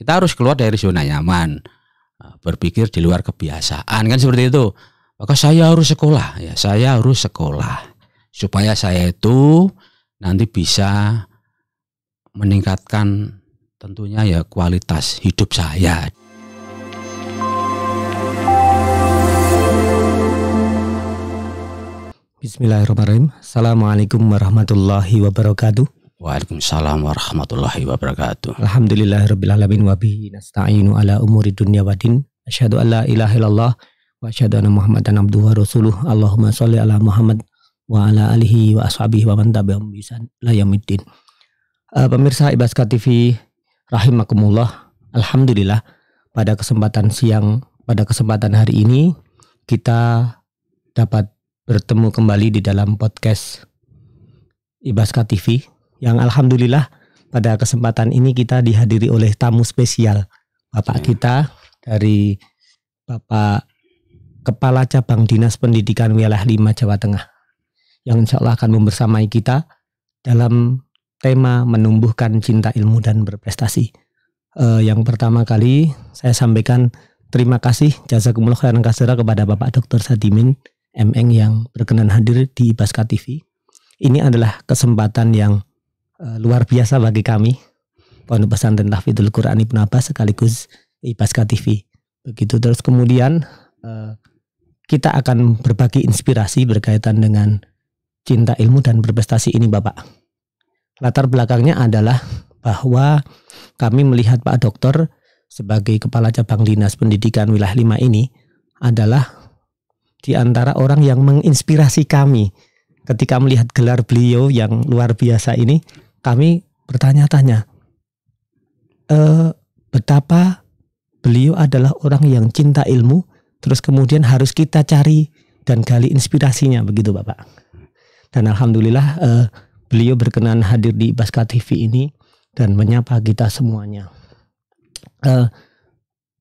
Kita harus keluar dari zona nyaman, eh, berpikir di luar kebiasaan kan seperti itu. Maka saya harus sekolah ya, saya harus sekolah supaya saya itu nanti bisa meningkatkan tentunya ya kualitas hidup saya. Bismillahirrahmanirrahim. Assalamualaikum warahmatullahi wabarakatuh. Waalaikumsalam warahmatullahi wabarakatuh. Alhamdulillahirabbil wa bihi nasta'inu ala umuri dunya wadin. Asyhadu an la ilaha illallah wa asyhadu anna Muhammadan abduhu wa rasuluh. Allahumma shalli ala Muhammad wa ala alihi wa ashabihi wa man tabi'ahum bi ihsan ila yaumiddin. Uh, pemirsa Ibaska TV rahimakumullah. Alhamdulillah pada kesempatan siang pada kesempatan hari ini kita dapat bertemu kembali di dalam podcast Ibaska TV yang alhamdulillah pada kesempatan ini kita dihadiri oleh tamu spesial Bapak ya. kita dari Bapak Kepala Cabang Dinas Pendidikan Wilayah 5 Jawa Tengah yang insya Allah akan membersamai kita dalam tema menumbuhkan cinta ilmu dan berprestasi. Uh, yang pertama kali saya sampaikan terima kasih jazakumullah kasih kasera kepada Bapak Dr. Sadimin mn yang berkenan hadir di Ibaska TV. Ini adalah kesempatan yang Eh, luar biasa bagi kami Pondok Pesantren Tahfidzul Quran Ibnu Abbas sekaligus Pasca TV. Begitu terus kemudian uh, kita akan berbagi inspirasi berkaitan dengan cinta ilmu dan berprestasi ini Bapak. Latar belakangnya adalah bahwa kami melihat Pak Dokter sebagai Kepala Cabang Dinas Pendidikan Wilayah 5 ini adalah di antara orang yang menginspirasi kami ketika melihat gelar beliau yang luar biasa ini kami bertanya-tanya e, betapa beliau adalah orang yang cinta ilmu terus kemudian harus kita cari dan gali inspirasinya begitu Bapak. Dan alhamdulillah eh, beliau berkenan hadir di Baska TV ini dan menyapa kita semuanya. Eh,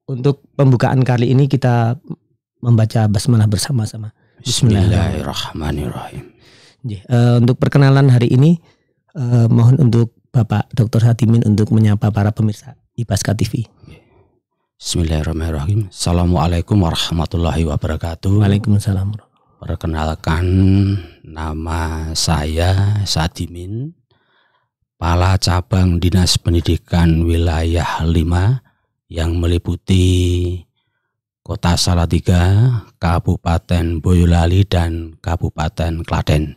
untuk pembukaan kali ini kita membaca basmalah bersama-sama. Bismillahirrahmanirrahim. uh, untuk perkenalan hari ini eh, mohon untuk Bapak Dr. Hatimin untuk menyapa para pemirsa IPASKA TV. Bismillahirrahmanirrahim. Assalamualaikum warahmatullahi wabarakatuh. Waalaikumsalam. Perkenalkan nama saya Sadimin, pala Cabang Dinas Pendidikan Wilayah 5 yang meliputi Kota Salatiga, Kabupaten Boyolali dan Kabupaten Klaten.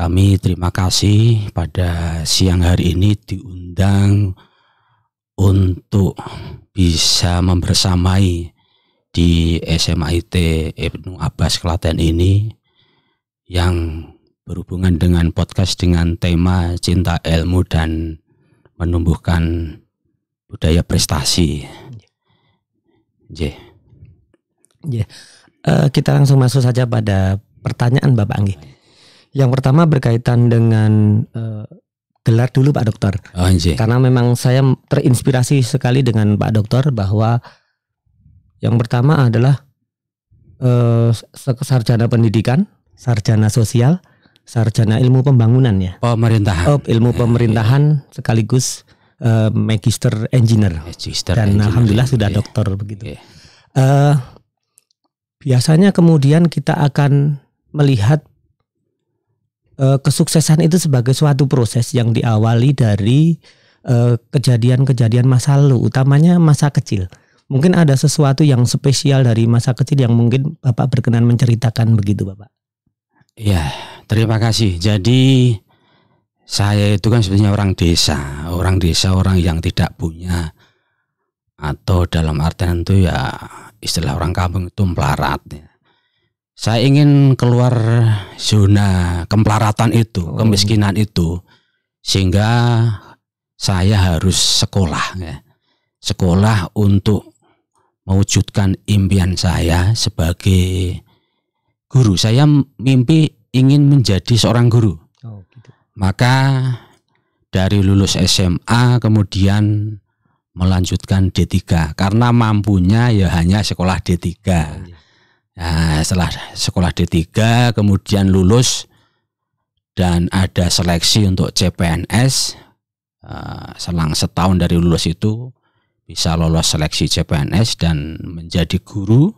Kami terima kasih pada siang hari ini diundang untuk bisa membersamai di SMA IT Ibnu Abbas Klaten ini yang berhubungan dengan podcast dengan tema cinta ilmu dan menumbuhkan budaya prestasi. J. J. Uh, kita langsung masuk saja pada pertanyaan Bapak Anggi. Yang pertama berkaitan dengan uh, gelar dulu Pak Dokter. Oh, iya Karena memang saya terinspirasi sekali dengan Pak Dokter bahwa yang pertama adalah uh, sarjana pendidikan, sarjana sosial, sarjana ilmu pembangunan ya. Pemerintahan. Oh, ilmu iya, iya. pemerintahan sekaligus uh, magister engineer. Magister Dan engineer. alhamdulillah sudah yeah. dokter begitu. Yeah. Uh, biasanya kemudian kita akan melihat Eh, kesuksesan itu sebagai suatu proses yang diawali dari eh, kejadian-kejadian masa lalu, utamanya masa kecil. Mungkin ada sesuatu yang spesial dari masa kecil yang mungkin Bapak berkenan menceritakan begitu, Bapak. Iya, terima kasih. Jadi saya itu kan sebenarnya orang desa, orang desa orang yang tidak punya atau dalam artian itu ya istilah orang kampung itu melarat ya saya ingin keluar zona kemplaratan itu, oh. kemiskinan itu, sehingga saya harus sekolah, ya. sekolah untuk mewujudkan impian saya sebagai guru. Saya mimpi ingin menjadi seorang guru. Oh, gitu. Maka dari lulus SMA kemudian melanjutkan D3 karena mampunya ya hanya sekolah D3. Oh, iya. Nah, setelah sekolah D3 kemudian lulus dan ada seleksi untuk CPNS eh, selang setahun dari lulus itu bisa lolos seleksi CPNS dan menjadi guru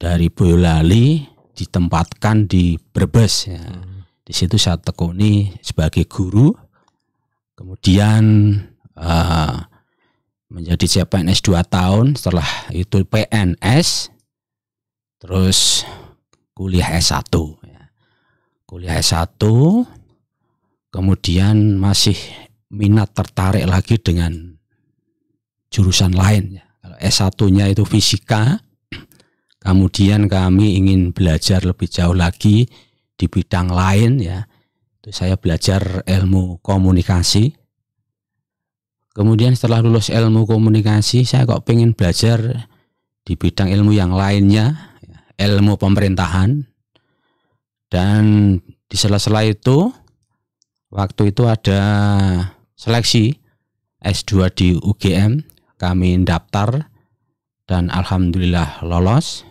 dari Boyolali ditempatkan di Brebes ya. Hmm. Di situ saya tekuni sebagai guru. Kemudian eh, menjadi CPNS 2 tahun, setelah itu PNS terus kuliah S1 ya. kuliah S1 kemudian masih minat tertarik lagi dengan jurusan lain ya. kalau S1-nya itu fisika kemudian kami ingin belajar lebih jauh lagi di bidang lain ya itu saya belajar ilmu komunikasi kemudian setelah lulus ilmu komunikasi saya kok pengen belajar di bidang ilmu yang lainnya ilmu pemerintahan dan di sela-sela itu waktu itu ada seleksi S2 di UGM kami daftar dan alhamdulillah lolos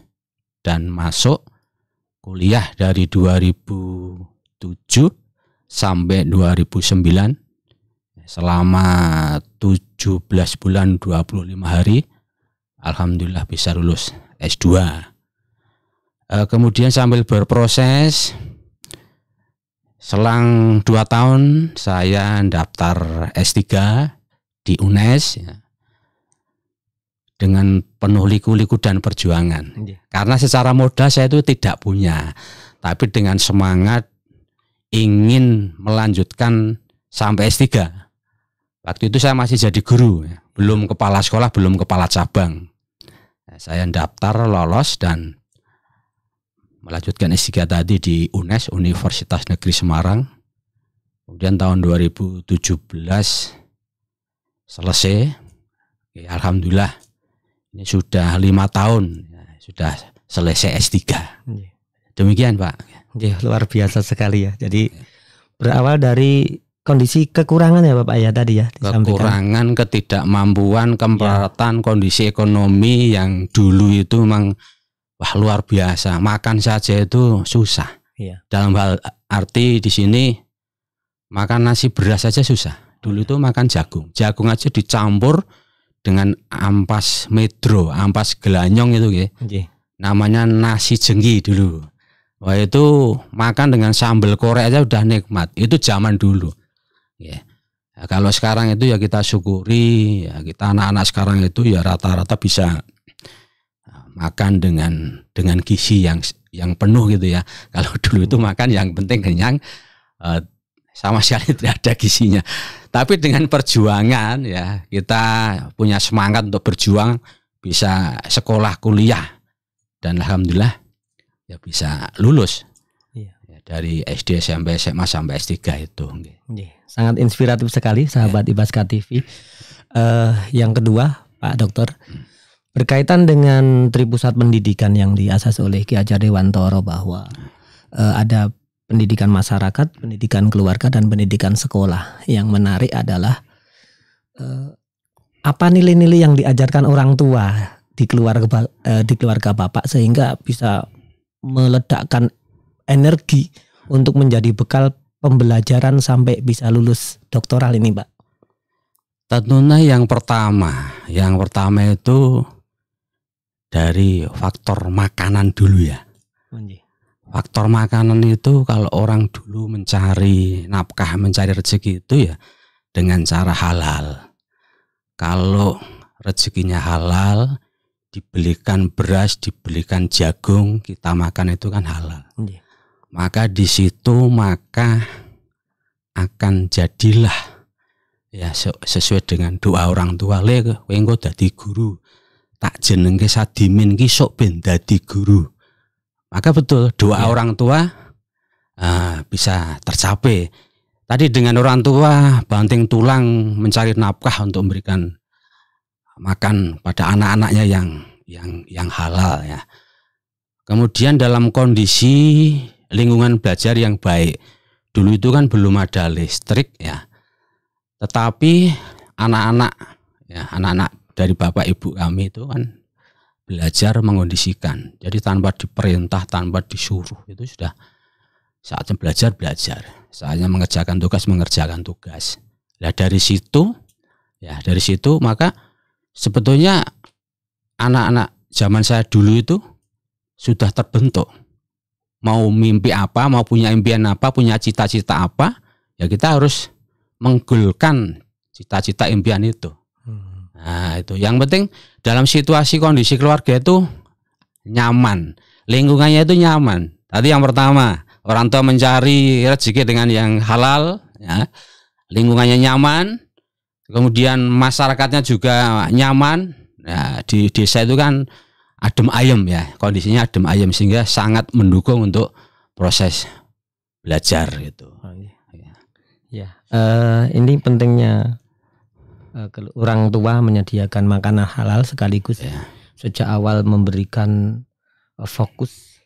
dan masuk kuliah dari 2007 sampai 2009 selama 17 bulan 25 hari alhamdulillah bisa lulus S2 Eh, kemudian sambil berproses selang dua tahun saya daftar S3 di UNES ya, dengan penuh liku-liku dan perjuangan yeah. karena secara modal saya itu tidak punya tapi dengan semangat ingin melanjutkan sampai S3 waktu itu saya masih jadi guru ya. belum kepala sekolah belum kepala cabang nah, saya daftar lolos dan melanjutkan S3 tadi di UNES Universitas Negeri Semarang. Kemudian tahun 2017 selesai. Ya, Alhamdulillah ini sudah lima tahun ya, sudah selesai S3. Iya. Demikian Pak. Ya, luar biasa sekali ya. Jadi berawal dari kondisi kekurangan ya Bapak ya tadi ya. Disampaikan. Kekurangan, ketidakmampuan, kemperatan, ya. kondisi ekonomi yang dulu itu memang wah luar biasa. Makan saja itu susah. Iya. Dalam hal arti di sini makan nasi beras saja susah. Dulu iya. itu makan jagung. Jagung aja dicampur dengan ampas medro, ampas gelanyong itu ya. Gitu. Namanya nasi jenggi dulu. Wah itu makan dengan sambal korek aja udah nikmat. Itu zaman dulu. Ya. Ya, kalau sekarang itu ya kita syukuri, ya kita anak-anak sekarang itu ya rata-rata bisa makan dengan dengan gizi yang yang penuh gitu ya. Kalau dulu itu hmm. makan yang penting kenyang eh, sama sekali tidak ada gizinya. Tapi dengan perjuangan ya kita punya semangat untuk berjuang bisa sekolah kuliah dan alhamdulillah ya bisa lulus iya. Ya, dari SD sampai SMA sampai S3 itu. Iya, sangat inspiratif sekali sahabat ya. Ibaska TV. Uh, eh, yang kedua Pak Dokter. Hmm Berkaitan dengan Tri Pusat Pendidikan yang diasas oleh Ki Hajar Dewantoro bahwa uh, ada pendidikan masyarakat, pendidikan keluarga dan pendidikan sekolah. Yang menarik adalah uh, apa nilai-nilai yang diajarkan orang tua di keluarga uh, di keluarga Bapak sehingga bisa meledakkan energi untuk menjadi bekal pembelajaran sampai bisa lulus doktoral ini, Pak. Tentunya yang pertama, yang pertama itu dari faktor makanan dulu ya. Faktor makanan itu kalau orang dulu mencari nafkah, mencari rezeki itu ya dengan cara halal. Kalau rezekinya halal, dibelikan beras, dibelikan jagung, kita makan itu kan halal. Maka di situ maka akan jadilah ya sesuai dengan doa orang tua le wengko dadi guru tak jeneng ke sadimin ki sok ben dadi guru. Maka betul doa ya. orang tua uh, bisa tercapai. Tadi dengan orang tua banting tulang mencari nafkah untuk memberikan makan pada anak-anaknya yang yang yang halal ya. Kemudian dalam kondisi lingkungan belajar yang baik. Dulu itu kan belum ada listrik ya. Tetapi anak-anak ya anak-anak dari bapak ibu kami itu kan belajar mengondisikan. Jadi tanpa diperintah, tanpa disuruh itu sudah saatnya belajar belajar, saatnya mengerjakan tugas mengerjakan tugas. Nah dari situ, ya dari situ maka sebetulnya anak-anak zaman saya dulu itu sudah terbentuk. Mau mimpi apa, mau punya impian apa, punya cita-cita apa, ya kita harus menggulkan cita-cita impian itu. Nah, itu yang penting dalam situasi kondisi keluarga itu nyaman, lingkungannya itu nyaman. Tadi yang pertama, orang tua mencari rezeki dengan yang halal, ya. Lingkungannya nyaman, kemudian masyarakatnya juga nyaman. Ya, di desa itu kan adem ayem ya, kondisinya adem ayem sehingga sangat mendukung untuk proses belajar gitu. Oh, iya. Ya, uh, ini pentingnya Eh, orang tua menyediakan makanan halal sekaligus yeah. sejak awal memberikan eh, fokus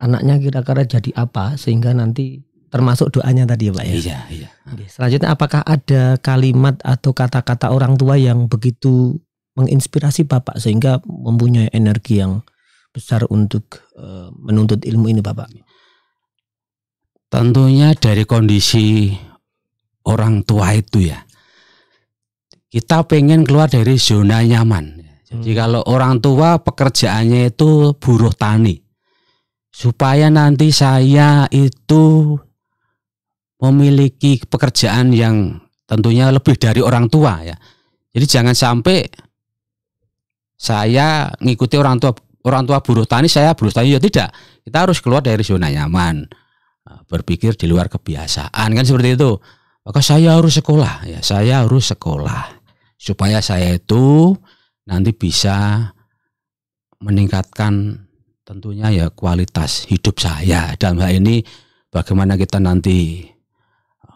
anaknya kira-kira jadi apa sehingga nanti termasuk doanya tadi ya Pak ya. Iya, iya. selanjutnya apakah ada kalimat atau kata-kata orang tua yang begitu menginspirasi Bapak sehingga mempunyai energi yang besar untuk e, menuntut ilmu ini Bapak? Tentunya dari kondisi orang tua itu ya kita pengen keluar dari zona nyaman. Jadi hmm. kalau orang tua pekerjaannya itu buruh tani, supaya nanti saya itu memiliki pekerjaan yang tentunya lebih dari orang tua ya. Jadi jangan sampai saya ngikuti orang tua orang tua buruh tani, saya buruh tani ya tidak. Kita harus keluar dari zona nyaman, eh, berpikir di luar kebiasaan kan seperti itu. Maka saya harus sekolah ya, saya harus sekolah supaya saya itu nanti bisa meningkatkan tentunya ya kualitas hidup saya dalam hal ini bagaimana kita nanti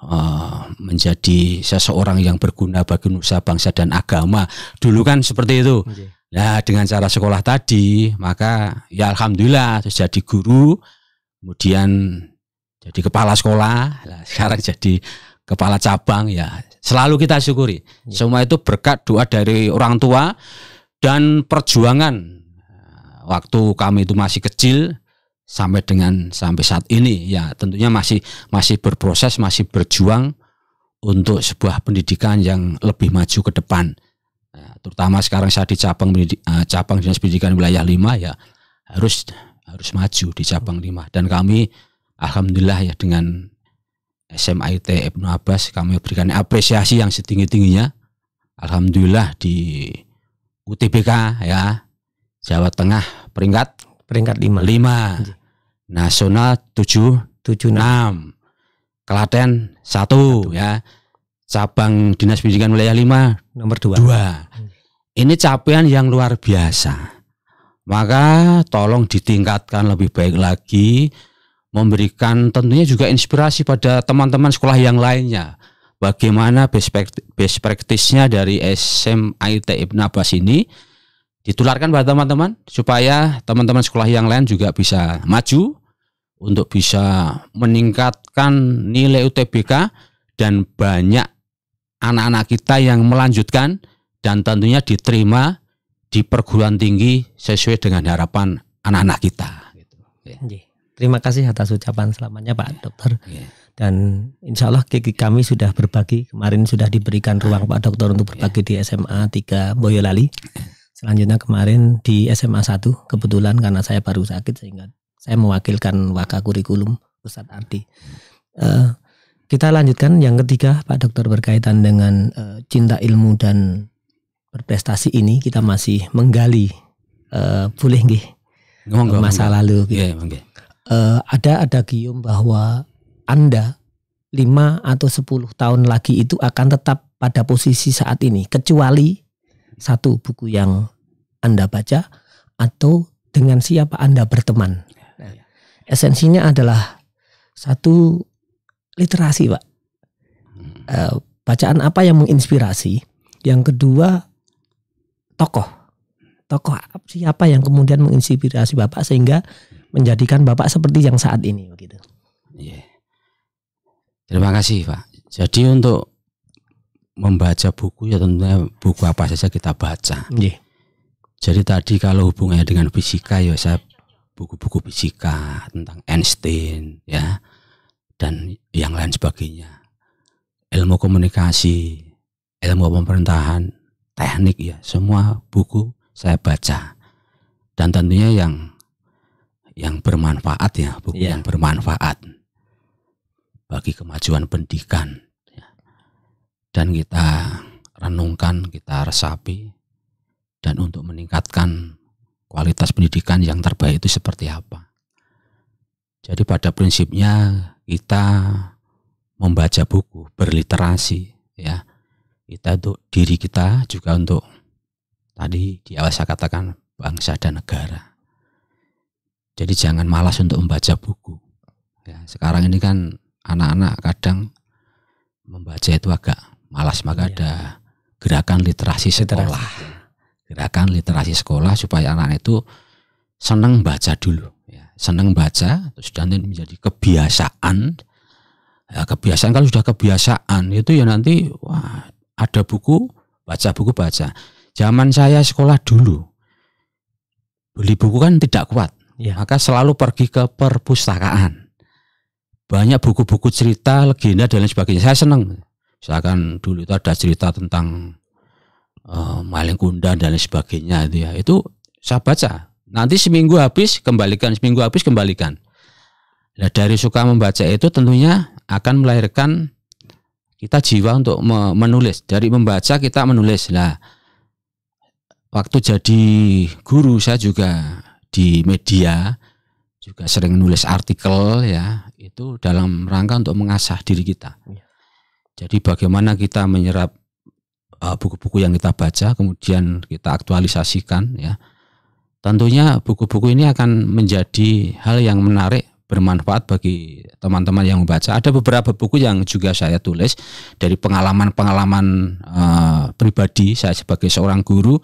uh, menjadi seseorang yang berguna bagi nusa bangsa dan agama dulu kan seperti itu okay. nah dengan cara sekolah tadi maka ya alhamdulillah terus jadi guru kemudian jadi kepala sekolah nah, sekarang jadi kepala cabang ya Selalu kita syukuri. Ya. Semua itu berkat doa dari orang tua dan perjuangan waktu kami itu masih kecil sampai dengan sampai saat ini ya tentunya masih masih berproses masih berjuang untuk sebuah pendidikan yang lebih maju ke depan ya, terutama sekarang saya di cabang eh, cabang dinas pendidikan wilayah 5 ya harus harus maju di cabang 5 dan kami alhamdulillah ya dengan SMA IT Ibnu Abbas kami berikan apresiasi yang setinggi-tingginya. Alhamdulillah di UTBK ya Jawa Tengah peringkat peringkat 5. 5. Nasional 7 76. 6. Kelaten 1, 1 ya. Cabang Dinas Pendidikan Wilayah 5 nomor 2. 2. Hmm. Ini capaian yang luar biasa. Maka tolong ditingkatkan lebih baik lagi memberikan tentunya juga inspirasi pada teman-teman sekolah yang lainnya. Bagaimana best best practice-nya dari SMA IT Ibn Abbas ini ditularkan pada teman-teman supaya teman-teman sekolah yang lain juga bisa maju untuk bisa meningkatkan nilai UTBK dan banyak anak-anak kita yang melanjutkan dan tentunya diterima di perguruan tinggi sesuai dengan harapan anak-anak kita. Gitu. Yeah. Terima kasih atas ucapan selamanya Pak iya. Dokter. Yeah. Dan insya Allah Kiki kami sudah berbagi. Kemarin sudah diberikan ruang iya. Pak Dokter untuk berbagi yeah. di SMA 3 Boyolali. Selanjutnya kemarin di SMA 1 kebetulan karena saya baru sakit sehingga saya mewakilkan waka kurikulum Ustadz Ardi. Uh, kita lanjutkan yang ketiga Pak Dokter berkaitan dengan uh, cinta ilmu dan berprestasi ini kita masih menggali uh, boleh nggih masa lalu gitu. Yeah, okay uh, ada ada Gium bahwa Anda lima atau sepuluh tahun lagi itu akan tetap pada posisi saat ini kecuali satu buku yang Anda baca atau dengan siapa Anda berteman. Nah, esensinya adalah satu literasi, Pak. uh, bacaan apa yang menginspirasi? Yang kedua tokoh. Tokoh siapa yang kemudian menginspirasi Bapak sehingga menjadikan Bapak seperti yang saat ini begitu. Yeah. Terima kasih Pak. Jadi untuk membaca buku ya tentunya buku apa saja kita baca. Yeah. Jadi tadi kalau hubungannya dengan fisika ya saya buku-buku fisika tentang Einstein ya dan yang lain sebagainya. Ilmu komunikasi, ilmu pemerintahan, teknik ya, semua buku saya baca. Dan tentunya yang yang bermanfaat ya buku yeah. yang bermanfaat bagi kemajuan pendidikan ya. dan kita renungkan kita resapi dan untuk meningkatkan kualitas pendidikan yang terbaik itu seperti apa jadi pada prinsipnya kita membaca buku berliterasi ya kita untuk diri kita juga untuk tadi di awal saya katakan bangsa dan negara jadi jangan malas untuk membaca buku. Ya, sekarang ini kan anak-anak kadang membaca itu agak malas maka iya. ada gerakan literasi sekolah. Literasi. Gerakan literasi sekolah supaya anak -anak itu senang baca dulu ya. Senang baca terus nanti menjadi kebiasaan. Ya, kebiasaan kalau sudah kebiasaan itu ya nanti wah ada buku baca buku baca. Zaman saya sekolah dulu beli buku kan tidak kuat ya. maka selalu pergi ke perpustakaan. Banyak buku-buku cerita, legenda dan lain sebagainya. Saya senang. Misalkan dulu itu ada cerita tentang uh, eh, maling kunda dan lain sebagainya itu ya. Itu saya baca. Nanti seminggu habis kembalikan, seminggu habis kembalikan. Nah, dari suka membaca itu tentunya akan melahirkan kita jiwa untuk menulis. Dari membaca kita menulis. lah waktu jadi guru saya juga di media juga sering nulis artikel ya itu dalam rangka untuk mengasah diri kita. Iya. Jadi bagaimana kita menyerap e, buku-buku yang kita baca kemudian kita aktualisasikan ya. Tentunya buku-buku ini akan menjadi hal yang menarik bermanfaat bagi teman-teman yang membaca. Ada beberapa buku yang juga saya tulis dari pengalaman-pengalaman uh, pribadi saya sebagai seorang guru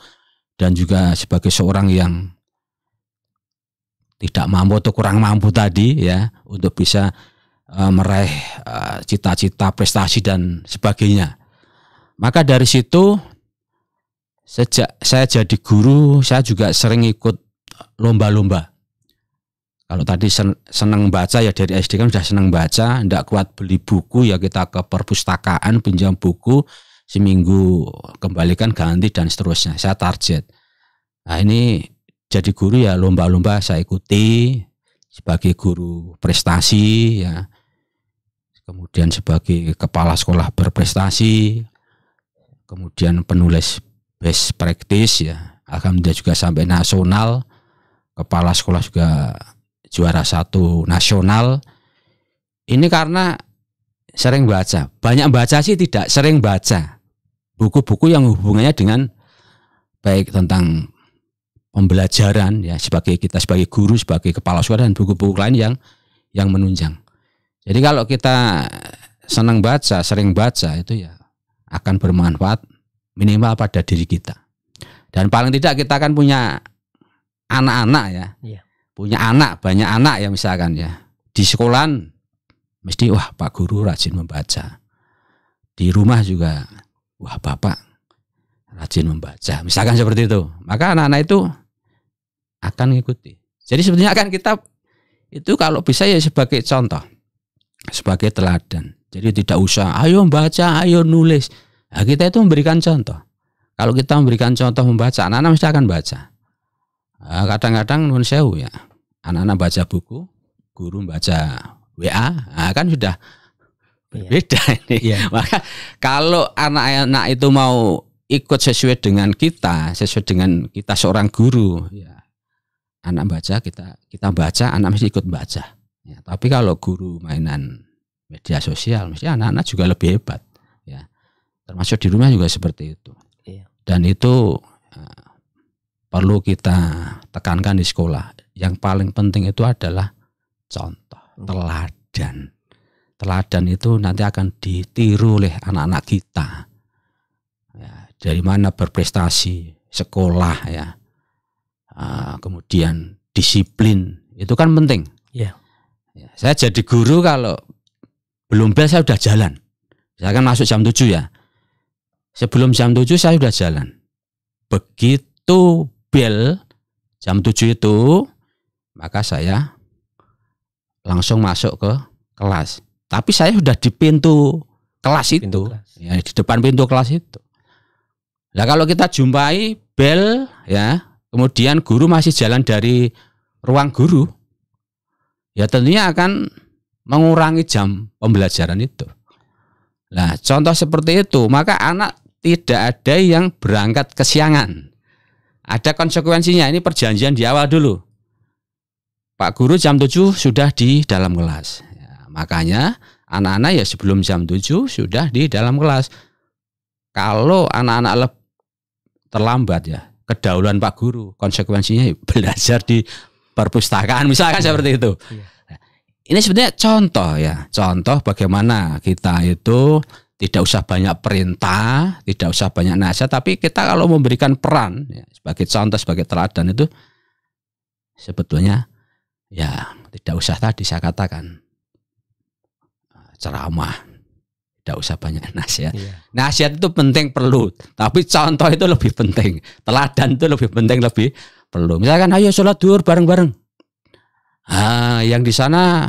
dan juga sebagai seorang yang tidak mampu atau kurang mampu tadi ya untuk bisa uh, meraih eh, cita-cita prestasi dan sebagainya. Maka dari situ sejak saya jadi guru saya juga sering ikut lomba-lomba. Kalau tadi senang baca ya dari SD kan sudah senang baca, tidak kuat beli buku ya kita ke perpustakaan pinjam buku seminggu kembalikan ganti dan seterusnya. Saya target. Nah ini jadi guru ya lomba-lomba saya ikuti sebagai guru prestasi ya kemudian sebagai kepala sekolah berprestasi kemudian penulis best practice ya alhamdulillah juga sampai nasional kepala sekolah juga juara satu nasional ini karena sering baca banyak baca sih tidak sering baca buku-buku yang hubungannya dengan baik tentang pembelajaran ya sebagai kita sebagai guru sebagai kepala sekolah dan buku-buku lain yang yang menunjang. Jadi kalau kita senang baca, sering baca itu ya akan bermanfaat minimal pada diri kita. Dan paling tidak kita akan punya anak-anak ya. Iya. Punya anak, banyak anak ya misalkan ya. Di sekolah mesti wah Pak guru rajin membaca. Di rumah juga wah Bapak rajin membaca. Misalkan seperti itu. Maka anak-anak itu akan mengikuti. Jadi sebetulnya akan kita itu kalau bisa ya sebagai contoh, sebagai teladan. Jadi tidak usah, ayo baca, ayo nulis. Nah, kita itu memberikan contoh. Kalau kita memberikan contoh membaca, anak-anak mesti akan baca. Nah, kadang-kadang nun sewu ya, anak-anak baca buku, guru baca WA, nah, kan sudah berbeda iya. ini. Iya. Maka kalau anak-anak itu mau ikut sesuai dengan kita, sesuai dengan kita seorang guru, ya anak baca kita kita baca anak mesti ikut baca ya, tapi kalau guru mainan media sosial mesti anak-anak juga lebih hebat ya termasuk di rumah juga seperti itu iya. dan itu uh, perlu kita tekankan di sekolah yang paling penting itu adalah contoh hmm. teladan teladan itu nanti akan ditiru oleh anak-anak kita ya, dari mana berprestasi sekolah ya Ah, kemudian disiplin itu kan penting. Yeah. Ya, saya jadi guru kalau belum bel saya sudah jalan. Saya kan masuk jam 7 ya. Sebelum jam 7 saya sudah jalan. Begitu bel jam 7 itu maka saya langsung masuk ke kelas. Tapi saya sudah di pintu kelas itu, pintu kelas. ya di depan pintu kelas itu. Nah kalau kita jumpai bel ya Kemudian guru masih jalan dari ruang guru, ya tentunya akan mengurangi jam pembelajaran itu. Nah, contoh seperti itu, maka anak tidak ada yang berangkat kesiangan. Ada konsekuensinya, ini perjanjian di awal dulu. Pak guru jam 7 sudah di dalam kelas. Ya, makanya anak-anak ya sebelum jam 7 sudah di dalam kelas. Kalau anak-anak terlambat ya, kedaulan Pak Guru. Konsekuensinya ya belajar di perpustakaan misalkan yeah. seperti itu. yeah. Ini sebenarnya contoh ya, contoh bagaimana kita itu tidak usah banyak perintah, tidak usah banyak nasihat, tapi kita kalau memberikan peran ya, sebagai contoh, sebagai teladan itu sebetulnya ya tidak usah tadi saya katakan eh, ceramah tidak usah banyak nasihat. Iya. Nasihat itu penting perlu, tapi contoh itu lebih penting. Teladan itu lebih penting lebih perlu. Misalkan ayo sholat duhur bareng-bareng. Ah, yang di sana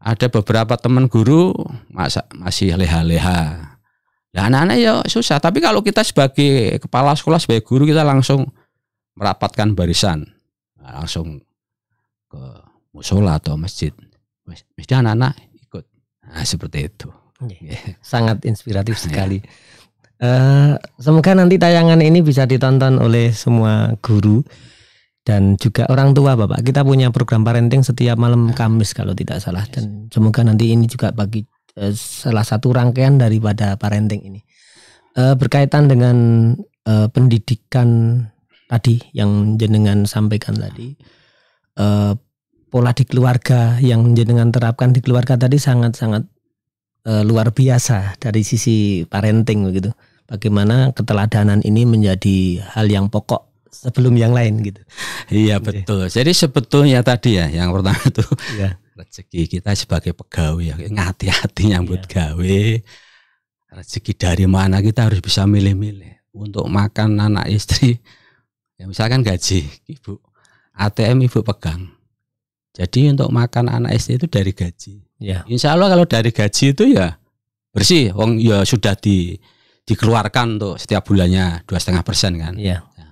ada beberapa teman guru masa masih leha-leha. Nah, anak-anak ya susah. Tapi kalau kita sebagai kepala sekolah, sebagai guru kita langsung merapatkan barisan, nah, langsung ke musola atau masjid. Masjid anak-anak ikut. Nah, seperti itu. Iya. Iya, sangat inspiratif iya. sekali. Uh, semoga nanti tayangan ini bisa ditonton oleh semua guru dan juga orang tua Bapak. Kita punya program parenting setiap malam Kamis kalau tidak salah dan semoga nanti ini juga bagi uh, salah satu rangkaian daripada parenting ini. Uh, berkaitan dengan uh, pendidikan tadi yang jenengan sampaikan tadi uh, pola di keluarga yang jenengan terapkan di keluarga tadi sangat sangat e, luar biasa dari sisi parenting begitu. Bagaimana keteladanan ini menjadi hal yang pokok sebelum yang lain gitu. Iya betul. Jadi sebetulnya tadi ya yang pertama itu ya. rezeki kita sebagai pegawai ya hati-hati nyambut ya. gawe. Rezeki dari mana kita harus bisa milih-milih untuk makan anak istri. Ya misalkan gaji ibu ATM ibu pegang. Jadi untuk makan anak istri itu dari gaji. Ya. Insya Allah kalau dari gaji itu ya bersih, wong ya sudah di dikeluarkan tuh setiap bulannya dua setengah persen kan. Ya. ya.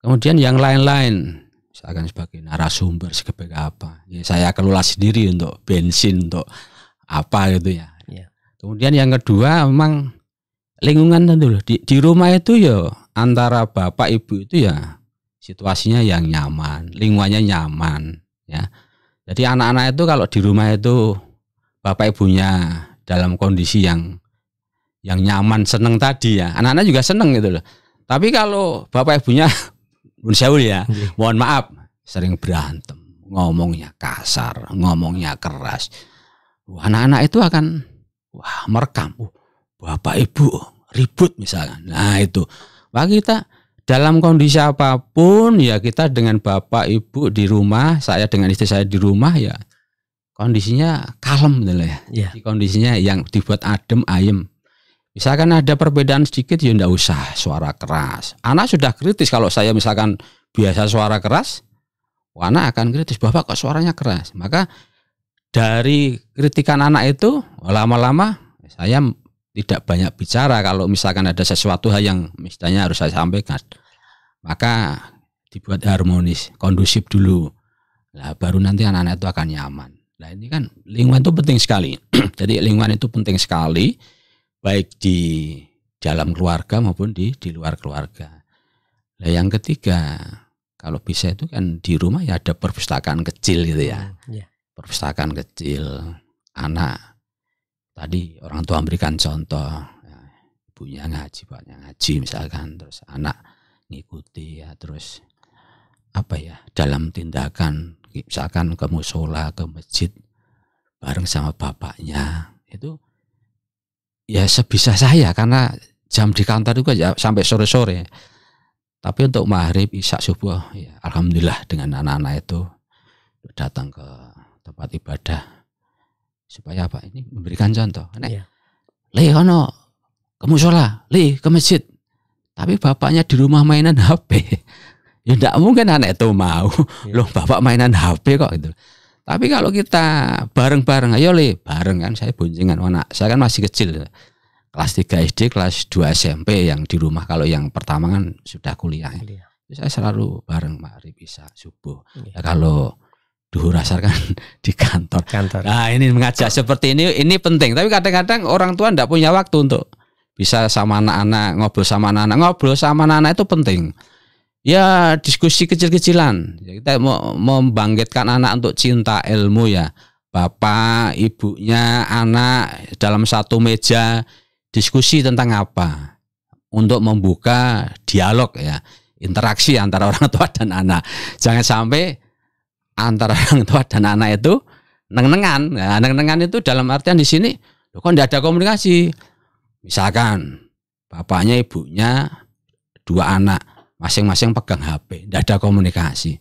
Kemudian yang lain-lain, misalkan sebagai narasumber sebagai apa, ya, saya kelola sendiri untuk bensin untuk apa gitu ya. ya. Kemudian yang kedua memang lingkungan tentu di, di rumah itu ya antara bapak ibu itu ya situasinya yang nyaman, lingkungannya nyaman ya jadi anak-anak itu kalau di rumah itu bapak ibunya dalam kondisi yang yang nyaman seneng tadi ya. Anak-anak juga seneng gitu loh. Tapi kalau bapak ibunya Unsaul ya, mohon maaf sering berantem, ngomongnya kasar, ngomongnya keras. Anak-anak itu akan wah merekam. bapak ibu ribut misalnya. Nah itu. Wah kita dalam kondisi apapun ya kita dengan bapak ibu di rumah saya dengan istri saya di rumah ya kondisinya kalem gitu ya yeah. kondisinya yang dibuat adem ayem misalkan ada perbedaan sedikit ya tidak usah suara keras anak sudah kritis kalau saya misalkan biasa suara keras anak akan kritis bapak kok suaranya keras maka dari kritikan anak itu lama-lama saya tidak banyak bicara kalau misalkan ada sesuatu hal yang misalnya harus saya sampaikan maka dibuat harmonis kondusif dulu lah baru nanti anak-anak itu akan nyaman nah ini kan lingkungan itu penting sekali jadi lingkungan itu penting sekali baik di dalam keluarga maupun di di luar keluarga nah yang ketiga kalau bisa itu kan di rumah ya ada perpustakaan kecil gitu ya, hmm, ya. perpustakaan kecil anak tadi orang tua memberikan contoh ya, ibunya ngaji bapaknya ngaji misalkan terus anak ngikuti ya terus apa ya dalam tindakan misalkan ke musola ke masjid bareng sama bapaknya itu ya sebisa saya karena jam di kantor juga ya sampai sore sore tapi untuk maghrib isak subuh ya alhamdulillah dengan anak-anak itu datang ke tempat ibadah supaya apa ini memberikan contoh nek yeah. le ono ke musola le ke masjid tapi bapaknya di rumah mainan HP ya tidak mungkin anak itu mau yeah. loh bapak mainan HP kok gitu tapi kalau kita bareng-bareng ayo le bareng kan saya boncengan anak saya kan masih kecil kelas 3 SD kelas 2 SMP yang di rumah kalau yang pertama kan sudah kuliah, kuliah. saya selalu bareng Mbak Ribisa subuh iya. ya, kalau duhur rasar kan di kantor. kantor. Nah ini mengajak seperti ini ini penting. Tapi kadang-kadang orang tua tidak punya waktu untuk bisa sama anak-anak ngobrol sama anak-anak ngobrol sama anak-anak itu penting. Ya diskusi kecil-kecilan. Ya, kita mau membangkitkan anak untuk cinta ilmu ya. Bapak, ibunya, anak dalam satu meja diskusi tentang apa untuk membuka dialog ya interaksi antara orang tua dan anak. Jangan sampai antara orang tua dan anak itu neng-nengan. Nah, neng-nengan itu dalam artian di sini kok tidak ada komunikasi. Misalkan bapaknya ibunya dua anak masing-masing pegang HP, tidak ada komunikasi.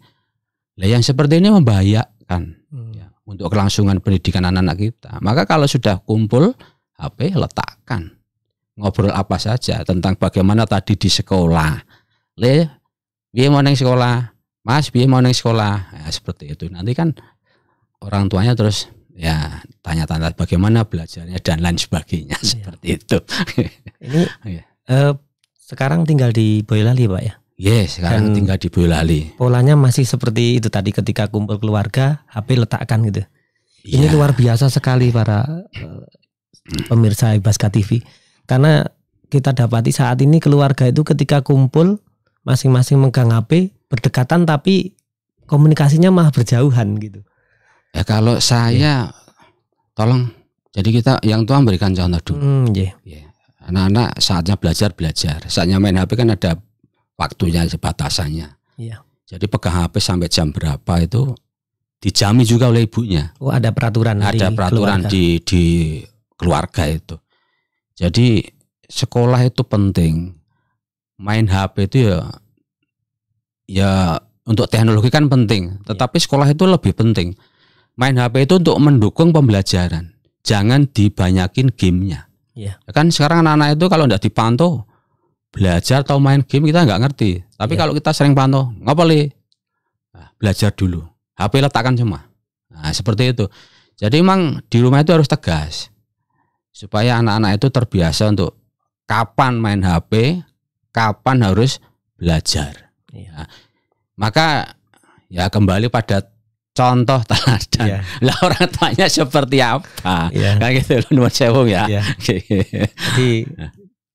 Nah, yang seperti ini membahayakan hmm. ya, untuk kelangsungan pendidikan anak-anak kita. Maka kalau sudah kumpul HP letakkan ngobrol apa saja tentang bagaimana tadi di sekolah. Le, ya, dia mau neng sekolah, Mas biar mau neng sekolah ya, seperti itu nanti kan orang tuanya terus ya tanya-tanya bagaimana belajarnya dan lain sebagainya ya. seperti itu ini ya. sekarang tinggal di Boyolali pak ya Yes, iya, sekarang dan tinggal di Boyolali polanya masih seperti itu tadi ketika kumpul keluarga HP letakkan gitu ya. ini iya. luar biasa sekali para eh, pemirsa Ibaska TV karena kita dapati saat ini keluarga itu ketika kumpul masing-masing megang HP berdekatan tapi komunikasinya malah berjauhan gitu. Ya kalau saya yeah. tolong jadi kita yang tua memberikan contoh dulu. Mm, yeah. yeah. Anak-anak saatnya belajar belajar, saatnya main HP kan ada waktunya batasannya. Iya. Jadi pegang HP sampai jam berapa itu dijamin juga oleh ibunya. Oh ada peraturan. Ada di peraturan di di keluarga itu. Jadi sekolah itu penting. Main HP itu ya ya untuk teknologi kan penting, iya. tetapi sekolah itu lebih penting. Main HP itu untuk mendukung pembelajaran, jangan dibanyakin gamenya. Iya. Ya. Kan sekarang anak-anak itu kalau tidak dipantau belajar atau main game kita nggak ngerti. Tapi ya. kalau kita sering pantau, nggak boleh Nah, belajar dulu. HP letakkan cuma. Nah, seperti itu. Jadi memang di rumah itu harus tegas supaya anak-anak itu terbiasa untuk kapan main HP, kapan harus belajar. Ya. Maka ya kembali pada contoh teladan. Ya. Lah orang tuanya seperti apa? Ya. Kan gitu nuwun sewu ya. Iya. Jadi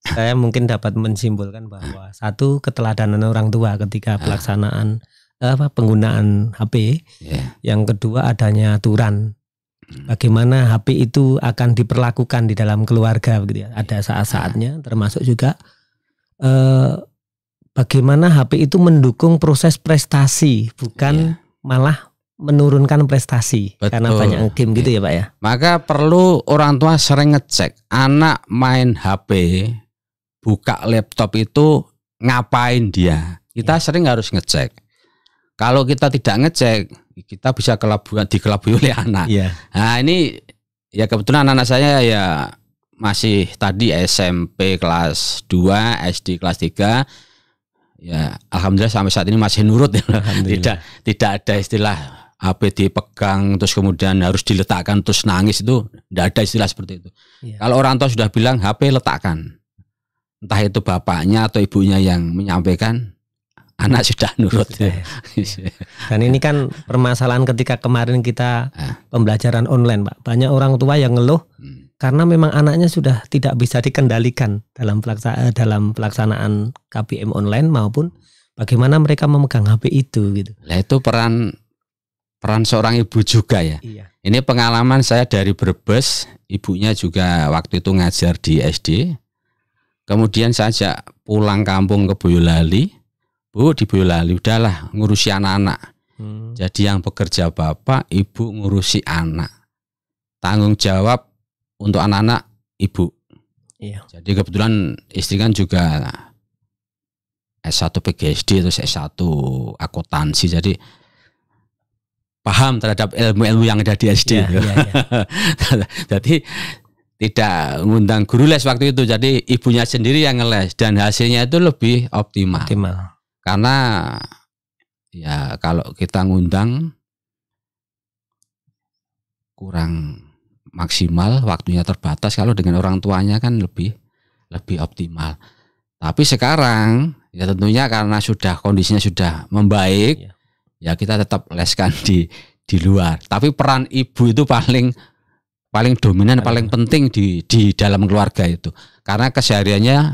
saya mungkin dapat mensimpulkan bahwa satu keteladanan orang tua ketika ah. pelaksanaan apa penggunaan HP. Ya. Yang kedua adanya aturan. Bagaimana HP itu akan diperlakukan di dalam keluarga begitu ya. Ada saat-saatnya termasuk juga eh bagaimana HP itu mendukung proses prestasi, bukan yeah. malah menurunkan prestasi Betul. karena banyak game gitu ya, Pak ya. Maka perlu orang tua sering ngecek anak main HP, buka laptop itu ngapain dia. Kita yeah. sering harus ngecek. Kalau kita tidak ngecek, kita bisa kelabuan dikelabui oleh anak. Yeah. Nah, ini ya kebetulan anak saya ya masih tadi SMP kelas 2, SD kelas 3 Ya, alhamdulillah sampai saat ini masih nurut ya. Tidak tidak ada istilah HP dipegang terus kemudian harus diletakkan terus nangis itu tidak ada istilah seperti itu. Ya. Kalau orang tua sudah bilang HP letakkan. Entah itu bapaknya atau ibunya yang menyampaikan anak sudah nurut. ya. Dan ini kan permasalahan ketika kemarin kita ah. pembelajaran online, Pak. Banyak orang tua yang ngeluh hmm karena memang anaknya sudah tidak bisa dikendalikan dalam eh, dalam pelaksanaan KPM online maupun bagaimana mereka memegang HP itu gitu. Nah itu peran peran seorang ibu juga ya. Iya. Ini pengalaman saya dari Brebes, ibunya juga waktu itu ngajar di SD. Kemudian saya pulang kampung ke Boyolali. Bu di Boyolali udahlah ngurusi anak-anak. Hmm. Jadi yang bekerja bapak, ibu ngurusi anak. Tanggung jawab untuk anak-anak ibu. Iya. Jadi kebetulan istri kan juga S1 PGSD atau S1 akuntansi jadi paham terhadap ilmu-ilmu yang ada di SD. Iya, iya, iya. jadi tidak ngundang guru les waktu itu. Jadi ibunya sendiri yang ngeles dan hasilnya itu lebih optimal. Optimal. Karena ya kalau kita ngundang kurang maksimal, waktunya terbatas. Kalau dengan orang tuanya kan lebih lebih optimal. Tapi sekarang ya tentunya karena sudah kondisinya sudah membaik, iya. ya, kita tetap leskan di di luar. Tapi peran ibu itu paling paling dominan, paling, paling penting di di dalam keluarga itu. Karena kesehariannya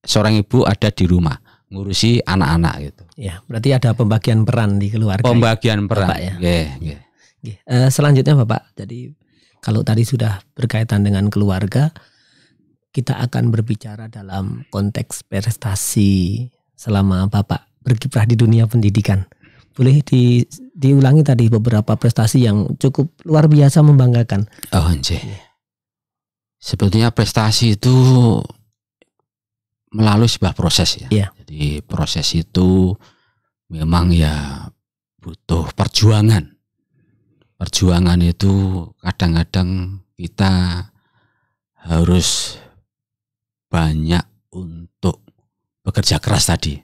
seorang ibu ada di rumah ngurusi anak-anak gitu. Ya, berarti ada pembagian peran di keluarga. Ya? Pembagian peran. Bapak ya. Yeah, yeah. Yeah. Uh, selanjutnya Bapak, jadi kalau tadi sudah berkaitan dengan keluarga, kita akan berbicara dalam konteks prestasi selama Bapak berkiprah di dunia pendidikan. Boleh di, diulangi tadi beberapa prestasi yang cukup luar biasa membanggakan. Oh, Nce. Sebetulnya prestasi itu melalui sebuah proses ya. Yeah. Jadi proses itu memang ya butuh perjuangan perjuangan itu kadang-kadang kita harus banyak untuk bekerja keras tadi.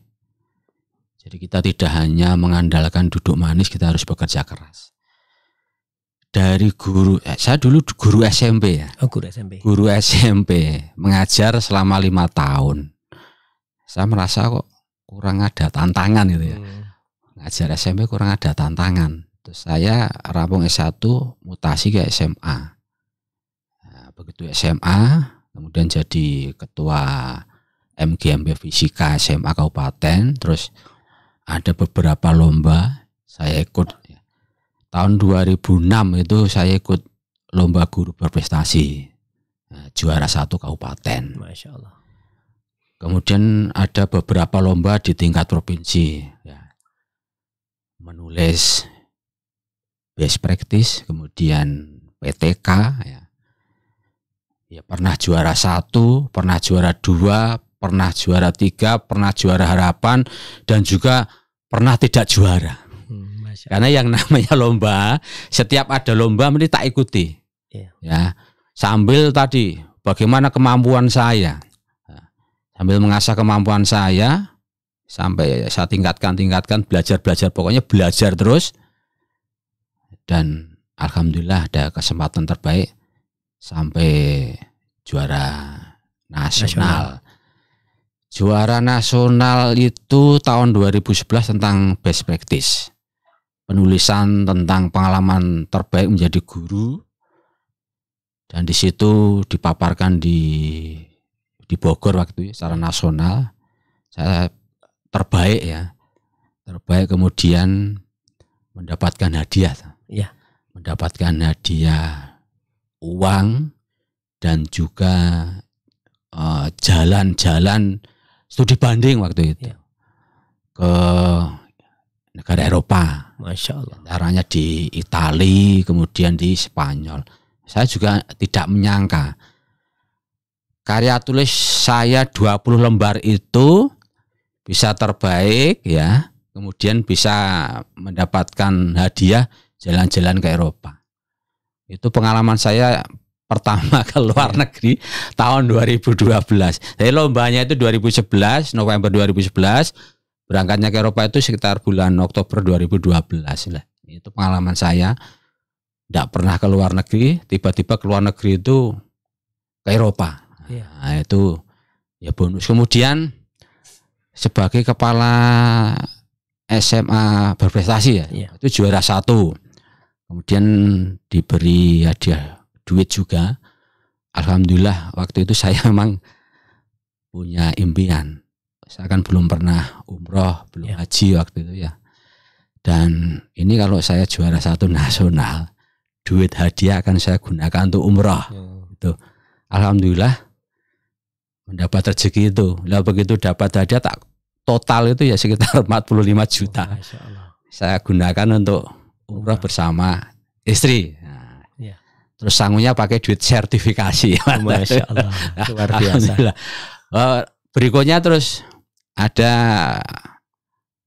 Jadi kita tidak hanya mengandalkan duduk manis, kita harus bekerja keras. Dari guru, eh, saya dulu guru SMP ya. Oh, guru SMP. Guru SMP mengajar selama lima tahun. Saya merasa kok kurang ada tantangan gitu ya. Hmm. Ngajar SMP kurang ada tantangan. Terus saya rampung S1 mutasi ke SMA. Nah, begitu SMA, kemudian jadi ketua MGMB Fisika SMA Kabupaten, terus ada beberapa lomba saya ikut. Tahun 2006 itu saya ikut lomba guru berprestasi nah, juara satu kabupaten. Masya Allah. Kemudian ada beberapa lomba di tingkat provinsi, ya. menulis best practice, kemudian PTK ya. Ya pernah juara satu, pernah juara dua, pernah juara tiga, pernah juara harapan, dan juga pernah tidak juara. Hmm, Karena yang namanya lomba, setiap ada lomba mesti tak ikuti. Yeah. Ya, sambil tadi bagaimana kemampuan saya, ya, sambil mengasah kemampuan saya sampai saya tingkatkan, tingkatkan, belajar, belajar, pokoknya belajar terus dan alhamdulillah ada kesempatan terbaik sampai juara nasional. nasional. Juara nasional itu tahun 2011 tentang best practice. Penulisan tentang pengalaman terbaik menjadi guru. Dan di situ dipaparkan di di Bogor waktu itu secara nasional. Saya terbaik ya. Terbaik kemudian mendapatkan hadiah ya mendapatkan hadiah uang dan juga eh, jalan-jalan uh, studi banding waktu itu ya. ke negara Eropa. Masya Allah. Caranya di Italia, kemudian di Spanyol. Saya juga tidak menyangka karya tulis saya 20 lembar itu bisa terbaik ya kemudian bisa mendapatkan hadiah jalan-jalan ke Eropa. Itu pengalaman saya pertama ke luar iya. negeri tahun 2012. Jadi lombanya itu 2011, November 2011, berangkatnya ke Eropa itu sekitar bulan Oktober 2012 lah. Itu pengalaman saya. Tidak pernah ke luar negeri, tiba-tiba ke luar negeri itu ke Eropa. Yeah. Nah, itu ya bonus. Kemudian sebagai kepala SMA berprestasi ya, ya. itu juara satu Kemudian diberi hadiah duit juga. Alhamdulillah waktu itu saya memang punya impian. Saya kan belum pernah umroh, belum ya. haji waktu itu ya. Dan ini kalau saya juara satu nasional, duit hadiah akan saya gunakan untuk umroh. Ya. Itu. Alhamdulillah mendapat rezeki itu. Lah begitu dapat hadiah tak total itu ya sekitar 45 juta. Oh, saya gunakan untuk umroh bersama istri. ya. Terus sangunya pakai duit sertifikasi. Oh, Masya Allah, luar biasa. Oh, berikutnya terus ada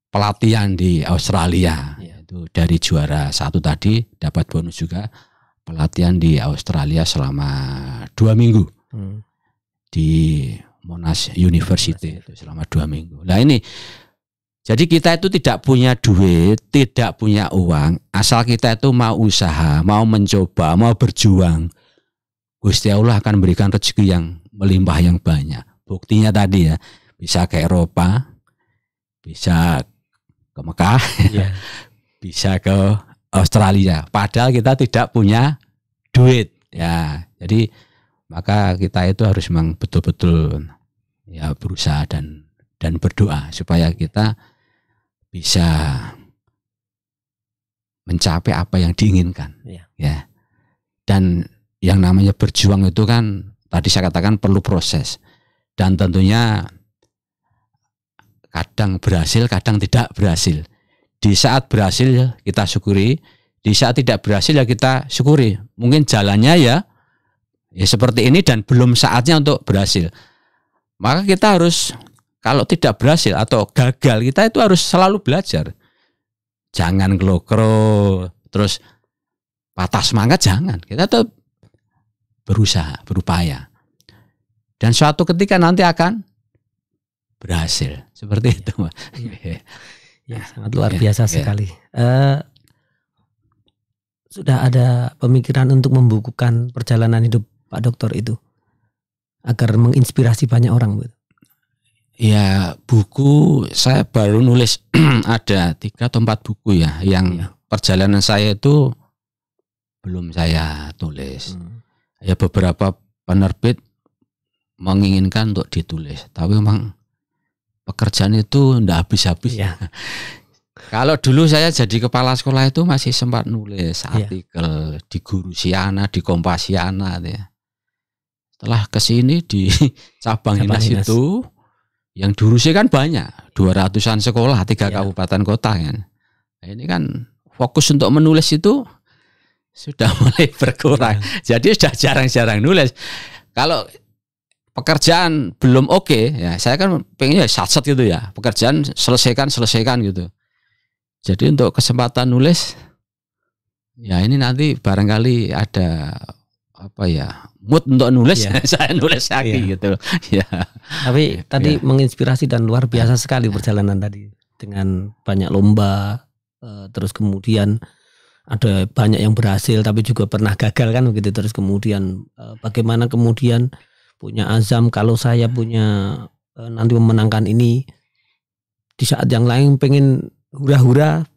pelatihan di Australia. Ya. Itu dari juara satu tadi dapat bonus juga pelatihan di Australia selama dua minggu. Hmm. Di Monash University itu selama dua minggu. Nah ini jadi kita itu tidak punya duit, tidak punya uang, asal kita itu mau usaha, mau mencoba, mau berjuang. Gusti Allah akan memberikan rezeki yang melimpah yang banyak. Buktinya tadi ya, bisa ke Eropa, bisa ke Mekah, yeah. bisa ke Australia. Padahal kita tidak punya duit ya. Jadi maka kita itu harus memang betul-betul ya berusaha dan dan berdoa supaya kita bisa mencapai apa yang diinginkan ya. ya dan yang namanya berjuang itu kan tadi saya katakan perlu proses dan tentunya kadang berhasil kadang tidak berhasil di saat berhasil ya, kita syukuri di saat tidak berhasil ya kita syukuri mungkin jalannya ya ya seperti ini dan belum saatnya untuk berhasil maka kita harus kalau tidak berhasil atau gagal kita itu harus selalu belajar. Jangan glokro terus patah semangat jangan. Kita tuh berusaha, berupaya. Dan suatu ketika nanti akan berhasil. Seperti ya, itu, Ya. ya, sangat luar ya, biasa ya. sekali. Uh, sudah ada pemikiran untuk membukukan perjalanan hidup Pak Dokter itu agar menginspirasi banyak orang, Bu. Ya buku saya baru nulis ada tiga atau empat buku ya yang ya. perjalanan saya itu belum saya tulis. Hmm. Ya beberapa penerbit menginginkan untuk ditulis, tapi memang pekerjaan itu ndak habis-habis. Ya. Kalau dulu saya jadi kepala sekolah itu masih sempat nulis iya. artikel ya. di Guru Siana, di Kompasiana ya. Setelah kesini di cabang, cabang inas, inas itu yang durusnya kan banyak, iya. dua ratusan sekolah, tiga ya. kabupaten kota kan. Nah, ini kan fokus untuk menulis itu sudah mulai berkurang. Ya. Jadi sudah jarang-jarang nulis. Kalau pekerjaan belum oke, okay, ya saya kan pengennya ya satset gitu ya. Pekerjaan selesaikan, selesaikan gitu. Jadi untuk kesempatan nulis ya ini nanti barangkali ada apa ya mood untuk nulis yeah. saya nulis lagi yeah. gitu ya yeah. tapi iya. tadi yeah. menginspirasi dan luar biasa sekali perjalanan tadi dengan banyak lomba eh, terus kemudian ada banyak yang berhasil tapi juga pernah gagal kan begitu terus kemudian eh, bagaimana kemudian punya azam kalau saya punya eh, nanti memenangkan ini di saat yang lain pengen hura-hura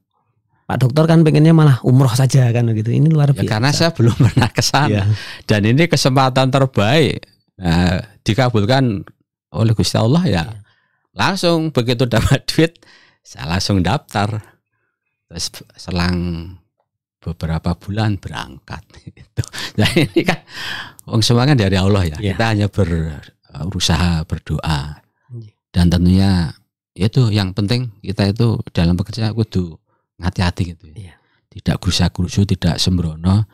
Pak dokter kan pengennya malah umroh saja kan begitu Ini luar ya, biasa. Ya, karena saya belum pernah ke sana. Ya. Dan ini kesempatan terbaik. Nah, dikabulkan oleh Gusti Allah ya. ya. Langsung begitu dapat duit, saya langsung daftar. Terus selang beberapa bulan berangkat itu. Nah ini kan uang semangat dari Allah ya. ya. Kita hanya berusaha uh, berdoa. Iya. Dan tentunya ya itu yang penting kita itu dalam pekerjaan kudu hati-hati gitu ya. Iya. Tidak gerusa-gerusu, tidak sembrono.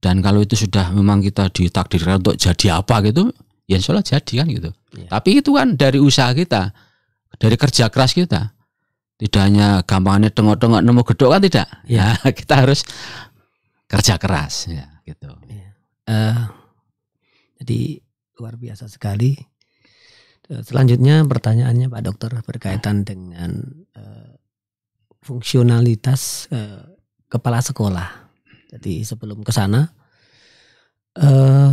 Dan kalau itu sudah memang kita ditakdirkan untuk jadi apa gitu, ya insya Allah jadi kan gitu. Iya. Tapi itu kan dari usaha kita, dari kerja keras kita. Tidak hanya gampangnya tengok-tengok nemu gedok kan tidak. Ya kita harus kerja keras ya gitu. Iya. Uh, jadi luar biasa sekali. Eh, selanjutnya pertanyaannya Pak Dokter berkaitan dengan uh, fungsionalitas uh, kepala sekolah. Jadi sebelum ke sana uh,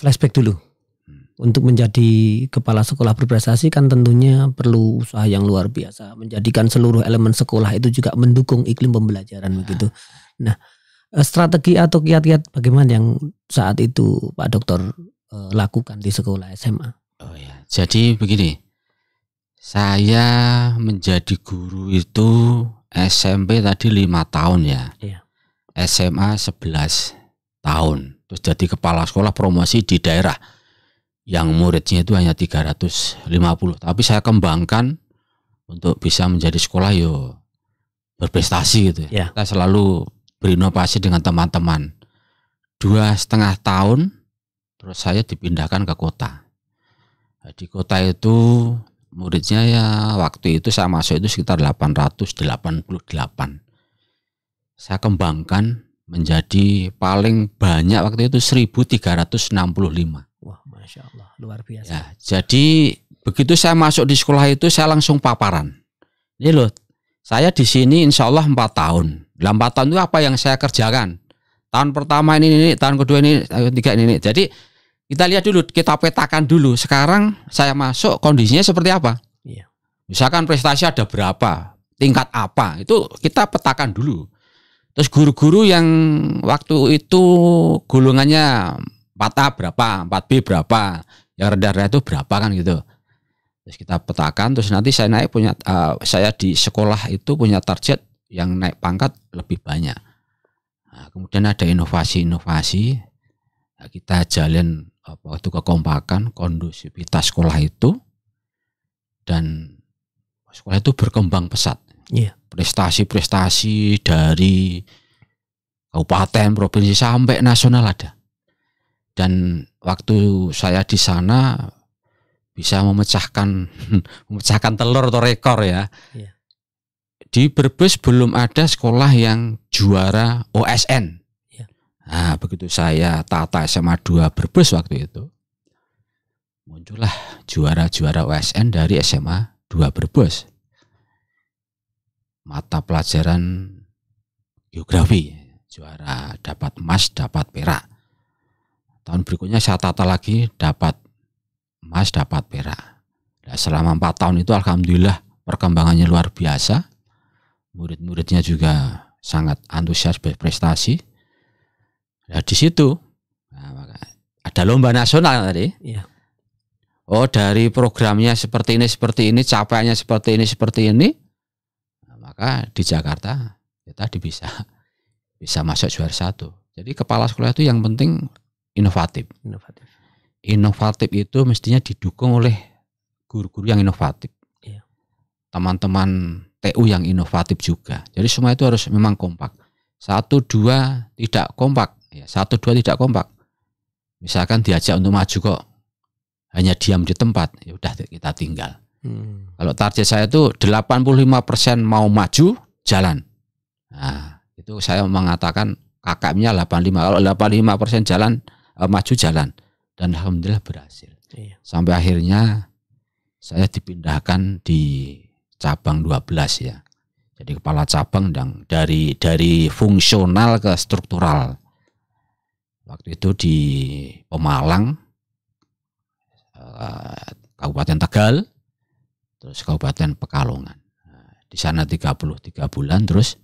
flashback dulu. Hmm. Untuk menjadi kepala sekolah berprestasi kan tentunya perlu usaha yang luar biasa. Menjadikan seluruh elemen sekolah itu juga mendukung iklim pembelajaran nah. begitu. Nah, eh, strategi atau kiat-kiat bagaimana yang saat itu Pak Dokter uh, lakukan di sekolah SMA? Oh ya, jadi begini, saya menjadi guru itu SMP tadi lima tahun ya. Iya. SMA 11 tahun. Terus jadi kepala sekolah promosi di daerah yang muridnya itu hanya 350. Tapi saya kembangkan untuk bisa menjadi sekolah yo berprestasi gitu. Ya. Iya. Kita selalu berinovasi dengan teman-teman. Dua setengah tahun terus saya dipindahkan ke kota. Di kota itu muridnya ya waktu itu saya masuk itu sekitar 888 saya kembangkan menjadi paling banyak waktu itu 1365 wah masya Allah luar biasa ya, jadi begitu saya masuk di sekolah itu saya langsung paparan ini loh saya di sini insya Allah 4 tahun dalam 4 tahun itu apa yang saya kerjakan tahun pertama ini, ini tahun kedua ini tahun ketiga ini, ini. jadi kita lihat dulu, kita petakan dulu. Sekarang saya masuk kondisinya seperti apa? Iya. Misalkan prestasi ada berapa, tingkat apa, itu kita petakan dulu. Terus guru-guru yang waktu itu golongannya 4A berapa, 4B berapa, yang rendah-rendah itu berapa kan gitu. Terus kita petakan, terus nanti saya naik punya, uh, saya di sekolah itu punya target yang naik pangkat lebih banyak. Nah, kemudian ada inovasi-inovasi, nah, kita jalin apa itu kekompakan, kondusivitas sekolah itu dan sekolah itu berkembang pesat. Iya. Prestasi-prestasi yeah. dari kabupaten, provinsi sampai nasional ada. Dan waktu saya di sana bisa memecahkan memecahkan telur atau rekor ya. Yeah. Di Brebes belum ada sekolah yang juara OSN Nah, begitu saya tata SMA 2 berbus waktu itu, muncullah juara-juara OSN dari SMA 2 berbus Mata pelajaran geografi, juara dapat emas, dapat perak. Tahun berikutnya saya tata lagi dapat emas, dapat perak. Nah, selama empat tahun itu alhamdulillah perkembangannya luar biasa. Murid-muridnya juga sangat antusias berprestasi. Nah, di situ nah, ada lomba nasional tadi. Iya. Oh dari programnya seperti ini seperti ini capaiannya seperti ini seperti ini nah, maka di Jakarta kita bisa bisa masuk juara satu. Jadi kepala sekolah itu yang penting inovatif. Inovatif. Inovatif itu mestinya didukung oleh guru-guru yang inovatif. Iya. Teman-teman TU yang inovatif juga. Jadi semua itu harus memang kompak. Satu dua tidak kompak Ya, satu dua tidak kompak. Misalkan diajak untuk maju kok hanya diam di tempat, ya udah kita tinggal. Hmm. Kalau target saya itu 85% mau maju jalan. Nah, itu saya mengatakan kakaknya 85. Kalau 85% jalan eh, maju jalan dan alhamdulillah berhasil. Iya. Sampai akhirnya saya dipindahkan di cabang 12 ya. Jadi kepala cabang dan dari dari fungsional ke struktural waktu itu di Pemalang, eh, Kabupaten Tegal, terus Kabupaten Pekalongan. Nah, di sana 33 bulan terus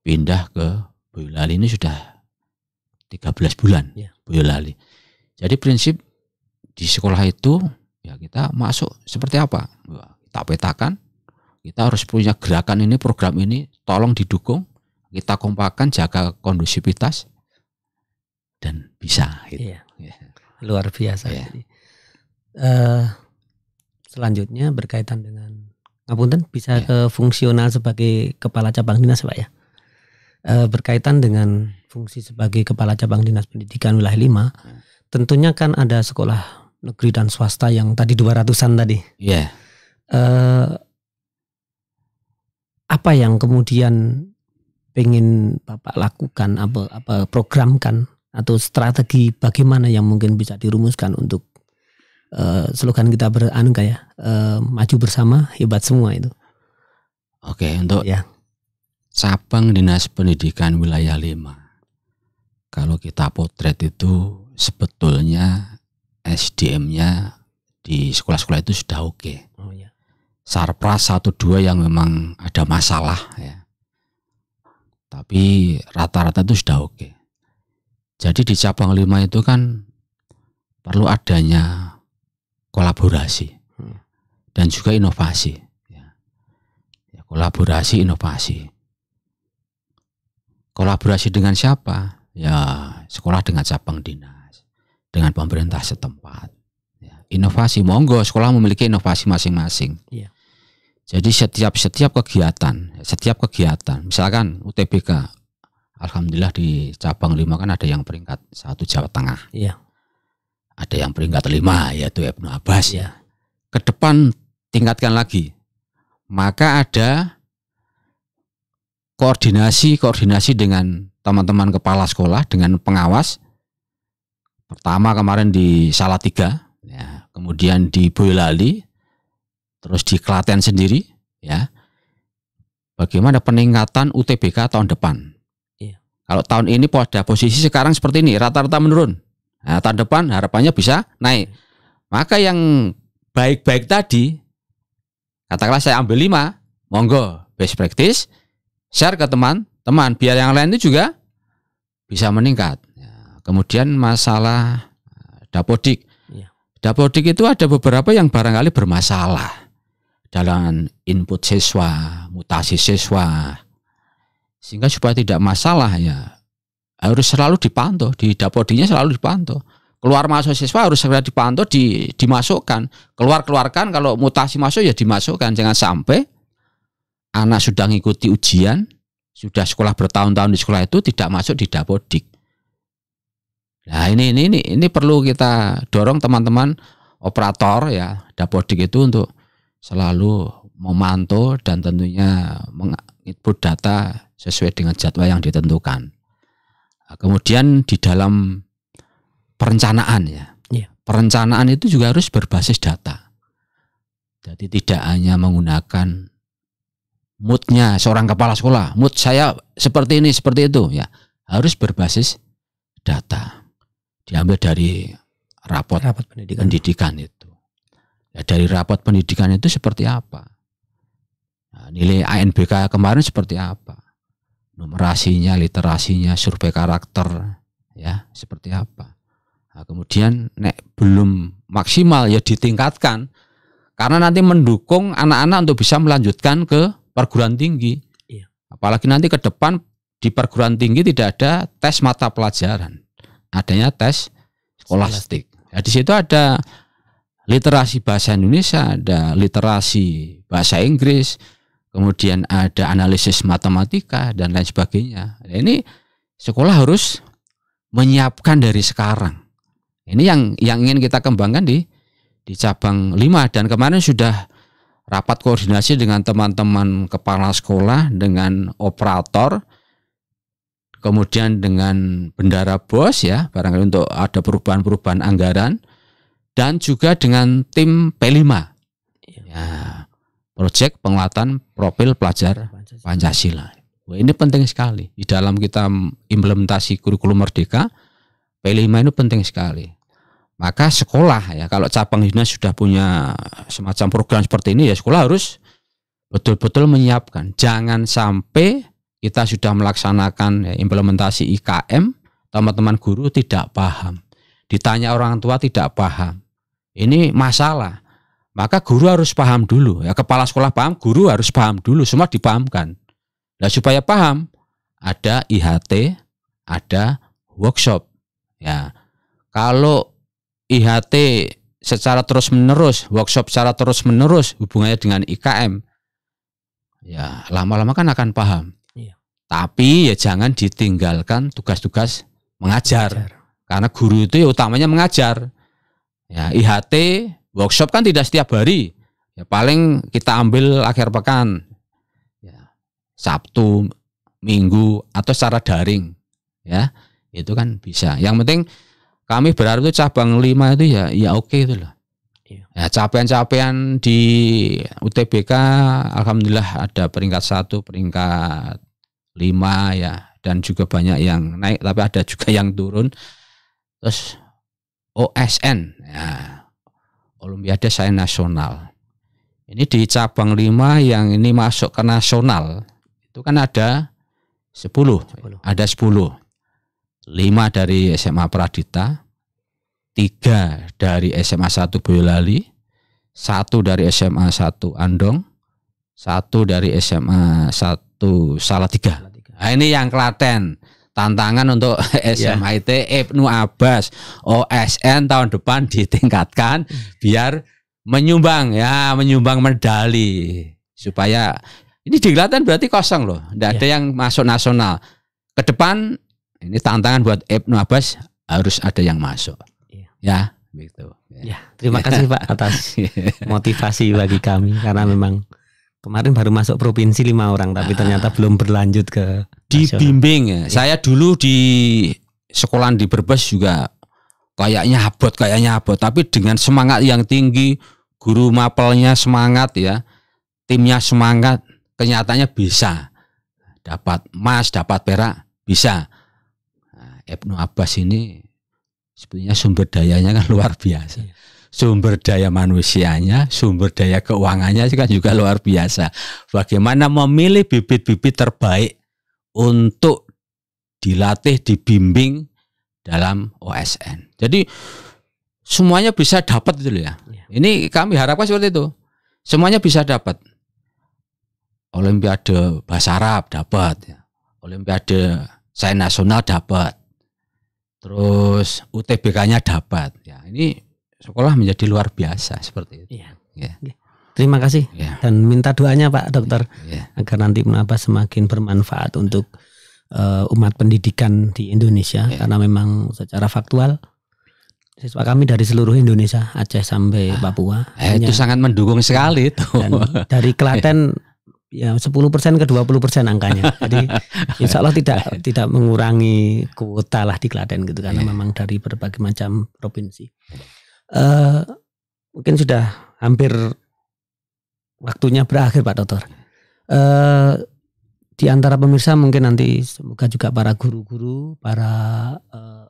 pindah ke Boyolali ini sudah 13 bulan ya. Boyolali. Jadi prinsip di sekolah itu ya kita masuk seperti apa? Kita petakan, kita harus punya gerakan ini, program ini, tolong didukung, kita kompakkan jaga kondusivitas, dan bisa gitu. Iya. Yeah. Luar biasa. Yeah. Jadi, uh, selanjutnya berkaitan dengan ngapunten bisa yeah. ke fungsional sebagai kepala cabang dinas Pak ya. Uh, berkaitan dengan fungsi sebagai kepala cabang dinas pendidikan wilayah 5 yeah. tentunya kan ada sekolah negeri dan swasta yang tadi 200-an tadi. Iya. Yeah. Uh, apa yang kemudian pengen Bapak lakukan apa apa programkan atau strategi bagaimana yang mungkin bisa dirumuskan untuk uh, slogan kita beranu kayak uh, ya, eh, maju bersama hebat semua itu. Oke, untuk ya. cabang Dinas Pendidikan Wilayah 5. Kalau kita potret itu sebetulnya SDM-nya di sekolah-sekolah itu sudah oke. Okay. Oh ya. Sarpras dua yang memang ada masalah ya. Tapi rata-rata itu sudah oke. Okay jadi di cabang lima itu kan perlu adanya kolaborasi hmm. dan juga inovasi. Ya. ya, kolaborasi, inovasi. Kolaborasi dengan siapa? Ya sekolah dengan cabang dinas, dengan pemerintah setempat. Ya. Inovasi, monggo sekolah memiliki inovasi masing-masing. Ya. Jadi setiap setiap kegiatan, setiap kegiatan, misalkan UTBK, Alhamdulillah di cabang lima kan ada yang peringkat satu Jawa Tengah. Iya. Ada yang peringkat lima yaitu Ibnu Abbas. Iya. Ke depan tingkatkan lagi. Maka ada koordinasi koordinasi dengan teman-teman kepala sekolah dengan pengawas. Pertama kemarin di Salatiga, ya, kemudian di Boyolali, terus di Klaten sendiri, ya. Bagaimana peningkatan UTBK tahun depan? Kalau tahun ini pada posisi sekarang seperti ini rata-rata menurun. Nah, tahun depan harapannya bisa naik. Maka yang baik-baik tadi katakanlah saya ambil lima, monggo best practice share ke teman-teman biar yang lain itu juga bisa meningkat. Ya, kemudian masalah eh, dapodik. Iya. Dapodik itu ada beberapa yang barangkali bermasalah dalam input siswa, mutasi siswa, sehingga supaya tidak masalah ya harus selalu dipantau, di dapodinya selalu dipantau. Keluar masuk siswa harus segera dipantau, di, dimasukkan. Keluar-keluarkan kalau mutasi masuk ya dimasukkan. Jangan sampai anak sudah mengikuti ujian, sudah sekolah bertahun-tahun di sekolah itu tidak masuk di dapodik. Nah ini ini ini, ini perlu kita dorong teman-teman operator ya dapodik itu untuk selalu memantau dan tentunya input data sesuai dengan jadwal yang ditentukan. Nah, kemudian di dalam perencanaan ya, yeah. perencanaan itu juga harus berbasis data. Jadi tidak hanya menggunakan moodnya seorang kepala sekolah, mood saya seperti ini seperti itu ya, harus berbasis data diambil dari rapot, rapot pendidikan. pendidikan itu. Ya, dari rapot pendidikan itu seperti apa? nilai ANBK kemarin seperti apa numerasinya literasinya survei karakter ya seperti apa nah, kemudian nek belum maksimal ya ditingkatkan karena nanti mendukung anak-anak untuk bisa melanjutkan ke perguruan tinggi iya. apalagi nanti ke depan di perguruan tinggi tidak ada tes mata pelajaran adanya tes skolastik ya, di situ ada literasi bahasa Indonesia ada literasi bahasa Inggris kemudian ada analisis matematika dan lain sebagainya. ini sekolah harus menyiapkan dari sekarang. Ini yang yang ingin kita kembangkan di di cabang 5 dan kemarin sudah rapat koordinasi dengan teman-teman kepala sekolah dengan operator kemudian dengan bendara bos ya barangkali untuk ada perubahan-perubahan anggaran dan juga dengan tim P5. Iya. Ya, Proyek penguatan profil pelajar Pancasila. Ini penting sekali di dalam kita implementasi kurikulum merdeka. P5 ini penting sekali. Maka sekolah ya kalau cabang dinas sudah punya semacam program seperti ini ya sekolah harus betul-betul menyiapkan. Jangan sampai kita sudah melaksanakan ya, implementasi IKM, teman-teman guru tidak paham. Ditanya orang tua tidak paham. Ini masalah maka guru harus paham dulu. Ya, kepala sekolah paham, guru harus paham dulu. Semua dipahamkan. Nah, supaya paham, ada IHT, ada workshop. Ya, kalau IHT secara terus menerus, workshop secara terus menerus hubungannya dengan IKM, ya lama-lama kan akan paham. Iya. Tapi ya jangan ditinggalkan tugas-tugas mengajar. mengajar. Karena guru itu ya utamanya mengajar. Ya, IHT Workshop kan tidak setiap hari. Ya paling kita ambil akhir pekan. Ya, Sabtu, Minggu atau secara daring. Ya, itu kan bisa. Yang penting kami berharap itu cabang lima itu ya ya oke okay itu loh. Iya. Ya, capaian-capaian di UTBK alhamdulillah ada peringkat satu, peringkat lima ya dan juga banyak yang naik tapi ada juga yang turun. Terus OSN ya Olimpiade Sains Nasional. Ini di cabang 5 yang ini masuk ke nasional itu kan ada 10, 10. ada 10. 5 dari SMA Pradita, 3 dari SMA 1 Boyolali, 1 dari SMA 1 Andong, 1 dari SMA 1 Salatiga. Nah, ini yang Klaten tantangan untuk SMIT iya. yeah. Ibnu Abbas OSN tahun depan ditingkatkan biar menyumbang ya menyumbang medali supaya ini di Klaten berarti kosong loh tidak ada iya. yang masuk nasional ke depan ini tantangan buat Ibnu Abbas harus ada yang masuk yeah. ya begitu ya terima kasih Pak atas motivasi bagi kami karena memang kemarin baru masuk provinsi lima orang tapi ah. ternyata belum berlanjut ke dibimbing ya. Iya. Saya dulu di sekolah di Brebes juga kayaknya abot kayaknya abot tapi dengan semangat yang tinggi guru mapelnya semangat ya timnya semangat kenyataannya bisa dapat emas dapat perak bisa nah, Ibnu Abbas ini sebetulnya sumber dayanya kan luar biasa iya. sumber daya manusianya, sumber daya keuangannya juga kan juga luar biasa. Bagaimana memilih bibit-bibit terbaik untuk dilatih, dibimbing dalam OSN. Jadi semuanya bisa dapat itu ya. Iya. Ini kami harapkan seperti itu. Semuanya bisa dapat. Olimpiade bahasa Arab dapat, ya. Olimpiade saya nasional dapat. Terus UTBK-nya dapat. Ya, ini sekolah menjadi luar biasa seperti itu. Iya. Ya. Ya. Terima kasih ya. dan minta doanya Pak Dokter ya. agar nanti mengapa semakin bermanfaat untuk uh, umat pendidikan di Indonesia ya. karena memang secara faktual siswa kami dari seluruh Indonesia Aceh sampai ah. Papua eh, itu sangat mendukung sekali itu dari Klaten ya sepuluh 10% ke 20% angkanya. Jadi insya Allah tidak iya. tidak mengurangi kuota lah di Klaten gitu karena ya. memang dari berbagai macam provinsi. Uh, mungkin sudah hampir waktunya berakhir Pak Dokter. Uh, eh, di antara pemirsa mungkin nanti semoga juga para guru-guru, para uh,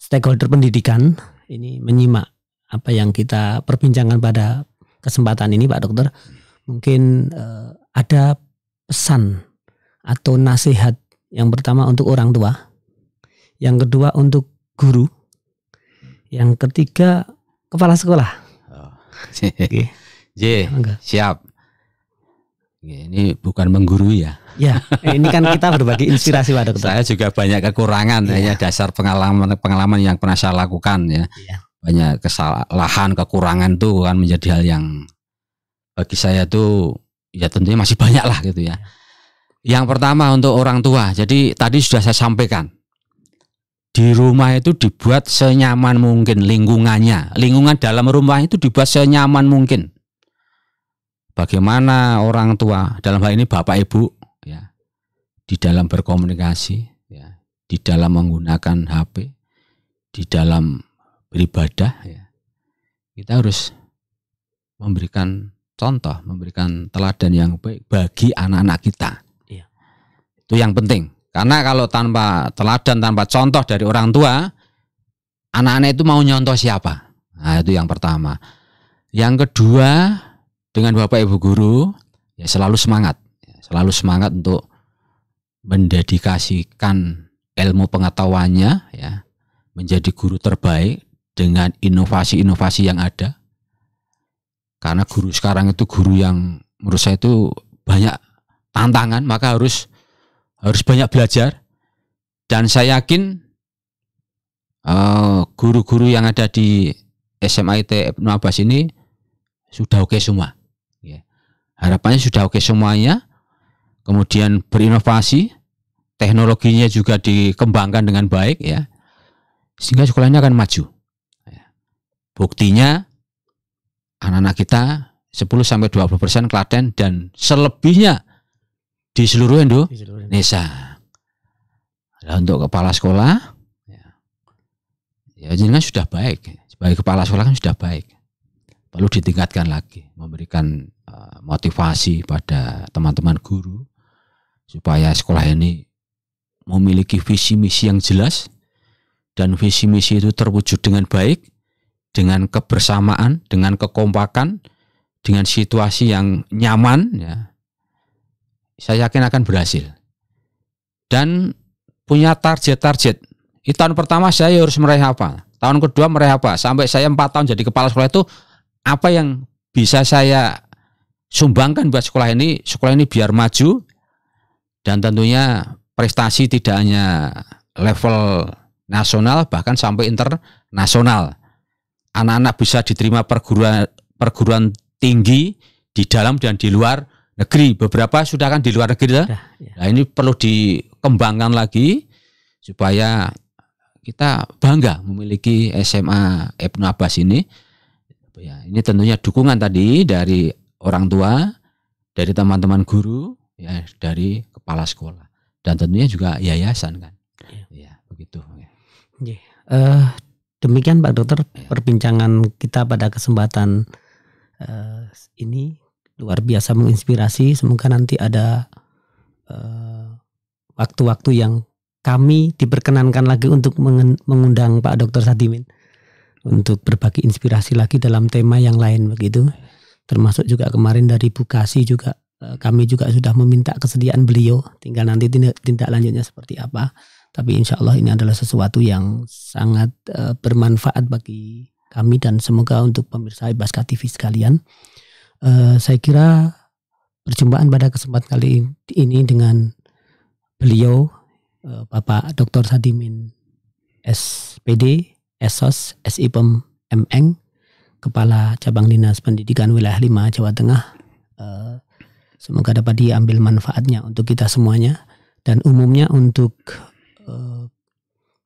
stakeholder pendidikan ini menyimak apa yang kita perbincangkan pada kesempatan ini Pak Dokter. Mungkin uh, ada pesan atau nasihat yang pertama untuk orang tua, yang kedua untuk guru, yang ketiga kepala sekolah. Oh. okay. J, siap. Ini bukan menggurui ya. Ya, ini kan kita berbagi inspirasi pada dokter. Saya juga banyak kekurangan ya, ya dasar pengalaman pengalaman yang pernah saya lakukan ya. ya. Banyak kesalahan, kekurangan tuh kan menjadi hal yang bagi saya tuh ya tentunya masih banyak lah gitu ya. Iya. Yang pertama untuk orang tua. Jadi tadi sudah saya sampaikan. Di rumah itu dibuat senyaman mungkin lingkungannya. Lingkungan dalam rumah itu dibuat senyaman mungkin bagaimana orang tua dalam hal ini bapak ibu ya di dalam berkomunikasi ya di dalam menggunakan HP di dalam beribadah ya kita harus memberikan contoh memberikan teladan yang baik bagi anak-anak kita iya. itu yang penting karena kalau tanpa teladan tanpa contoh dari orang tua anak-anak itu mau nyontoh siapa nah itu yang pertama yang kedua dengan Bapak Ibu guru ya selalu semangat, ya, selalu semangat untuk mendedikasikan ilmu pengetahuannya ya menjadi guru terbaik dengan inovasi-inovasi yang ada. Karena guru sekarang itu guru yang menurut saya itu banyak tantangan, maka harus harus banyak belajar. Dan saya yakin eh, guru-guru uh, yang ada di SMA IT Ibnu Abbas ini sudah oke okay semua. Harapannya sudah oke semuanya. Kemudian berinovasi, teknologinya juga dikembangkan dengan baik ya. Sehingga sekolahnya akan maju. Ya. Buktinya anak-anak kita 10 sampai 20 persen Klaten dan selebihnya di seluruh Indonesia. Nah, untuk kepala sekolah, ya kan sudah baik. Sebagai kepala sekolah kan sudah baik. Perlu ditingkatkan lagi, memberikan motivasi pada teman-teman guru supaya sekolah ini memiliki visi misi yang jelas dan visi misi itu terwujud dengan baik, dengan kebersamaan, dengan kekompakan, dengan situasi yang nyaman, ya, saya yakin akan berhasil. Dan punya target-target. Di tahun pertama saya harus meraih apa, tahun kedua meraih apa, sampai saya empat tahun jadi kepala sekolah itu apa yang bisa saya sumbangkan buat sekolah ini, sekolah ini biar maju dan tentunya prestasi tidak hanya level nasional bahkan sampai internasional. Anak-anak bisa diterima perguruan perguruan tinggi di dalam dan di luar negeri. Beberapa sudah kan di luar negeri. Ya, Nah, ini perlu dikembangkan lagi supaya kita bangga memiliki SMA Ibnu Abbas ini. Ya, ini tentunya dukungan tadi dari orang tua, dari teman-teman guru, ya dari kepala sekolah dan tentunya juga yayasan kan. Ya, ya begitu. Ya. Ya. Uh, demikian Pak Dokter ya. perbincangan kita pada kesempatan uh, ini luar biasa menginspirasi. Semoga nanti ada eh, waktu-waktu uh, yang kami diperkenankan lagi untuk mengundang Pak Dokter Sadimin untuk berbagi inspirasi lagi dalam tema yang lain begitu termasuk juga kemarin dari Bukasi juga eh, kami juga sudah meminta kesediaan beliau tinggal nanti tindak, lanjutnya seperti apa tapi insya Allah ini adalah sesuatu yang sangat eh, bermanfaat bagi kami dan semoga untuk pemirsa Ibaska TV sekalian eh, saya kira perjumpaan pada kesempatan kali ini dengan beliau Bapak Dr. Sadimin SPD, ESOS, SIPEM, MN Kepala Cabang Dinas Pendidikan Wilayah 5 Jawa Tengah. Eh, semoga dapat diambil manfaatnya untuk kita semuanya dan umumnya untuk eh,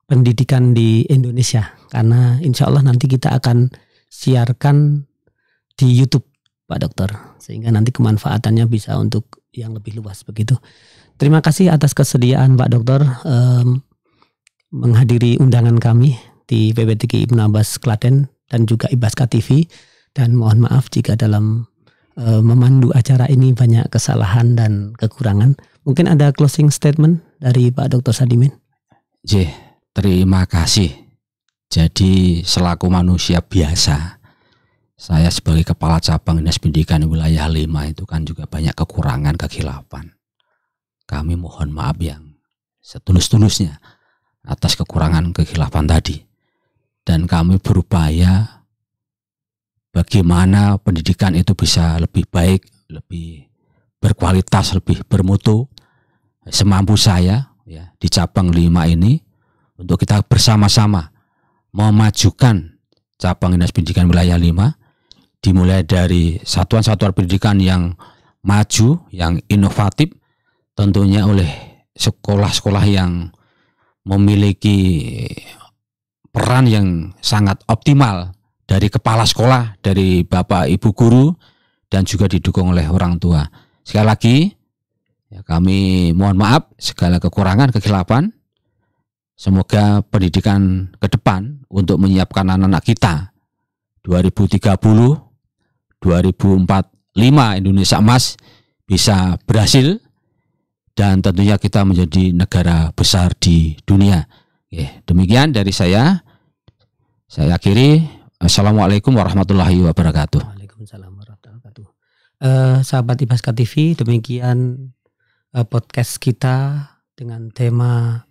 pendidikan di Indonesia karena insya Allah nanti kita akan siarkan di YouTube Pak Dokter sehingga nanti kemanfaatannya bisa untuk yang lebih luas begitu. Terima kasih atas kesediaan Pak Dokter um, menghadiri undangan kami di PPTK Ibn Abbas Klaten dan juga Ibaska TV dan mohon maaf jika dalam uh, memandu acara ini banyak kesalahan dan kekurangan. Mungkin ada closing statement dari Pak Dr. Sadimin? J, terima kasih. Jadi selaku manusia biasa, saya sebagai kepala cabang Dinas Pendidikan Wilayah 5 itu kan juga banyak kekurangan, kekhilafan. Kami mohon maaf yang setulus-tulusnya atas kekurangan kekhilafan tadi dan kami berupaya bagaimana pendidikan itu bisa lebih baik, lebih berkualitas, lebih bermutu semampu saya ya di cabang lima ini untuk kita bersama-sama memajukan cabang dinas pendidikan wilayah lima dimulai dari satuan-satuan pendidikan yang maju, yang inovatif, tentunya oleh sekolah-sekolah yang memiliki peran yang sangat optimal dari kepala sekolah, dari bapak ibu guru, dan juga didukung oleh orang tua. Sekali lagi, ya kami mohon maaf segala kekurangan, kegelapan. Semoga pendidikan ke depan untuk menyiapkan anak-anak kita 2030, 2045 Indonesia emas bisa berhasil dan tentunya kita menjadi negara besar di dunia. Oke, demikian dari saya. Saya akhiri. Assalamualaikum warahmatullahi wabarakatuh. Waalaikumsalam warahmatullahi wabarakatuh. Uh, sahabat Ibaska TV, demikian uh, podcast kita dengan tema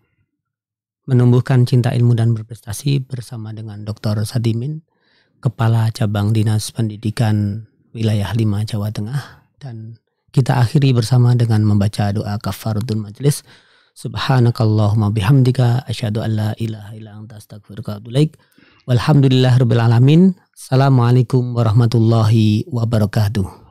menumbuhkan cinta ilmu dan berprestasi bersama dengan Dr. Sadimin, Kepala Cabang Dinas Pendidikan Wilayah 5 Jawa Tengah dan kita akhiri bersama dengan membaca doa kafaratul majelis. Subhanakallahumma bihamdika asyhadu an la ilaha illa anta astaghfiruka wa atubu Walhamdulillahirabbil alamin. Assalamualaikum warahmatullahi wabarakatuh.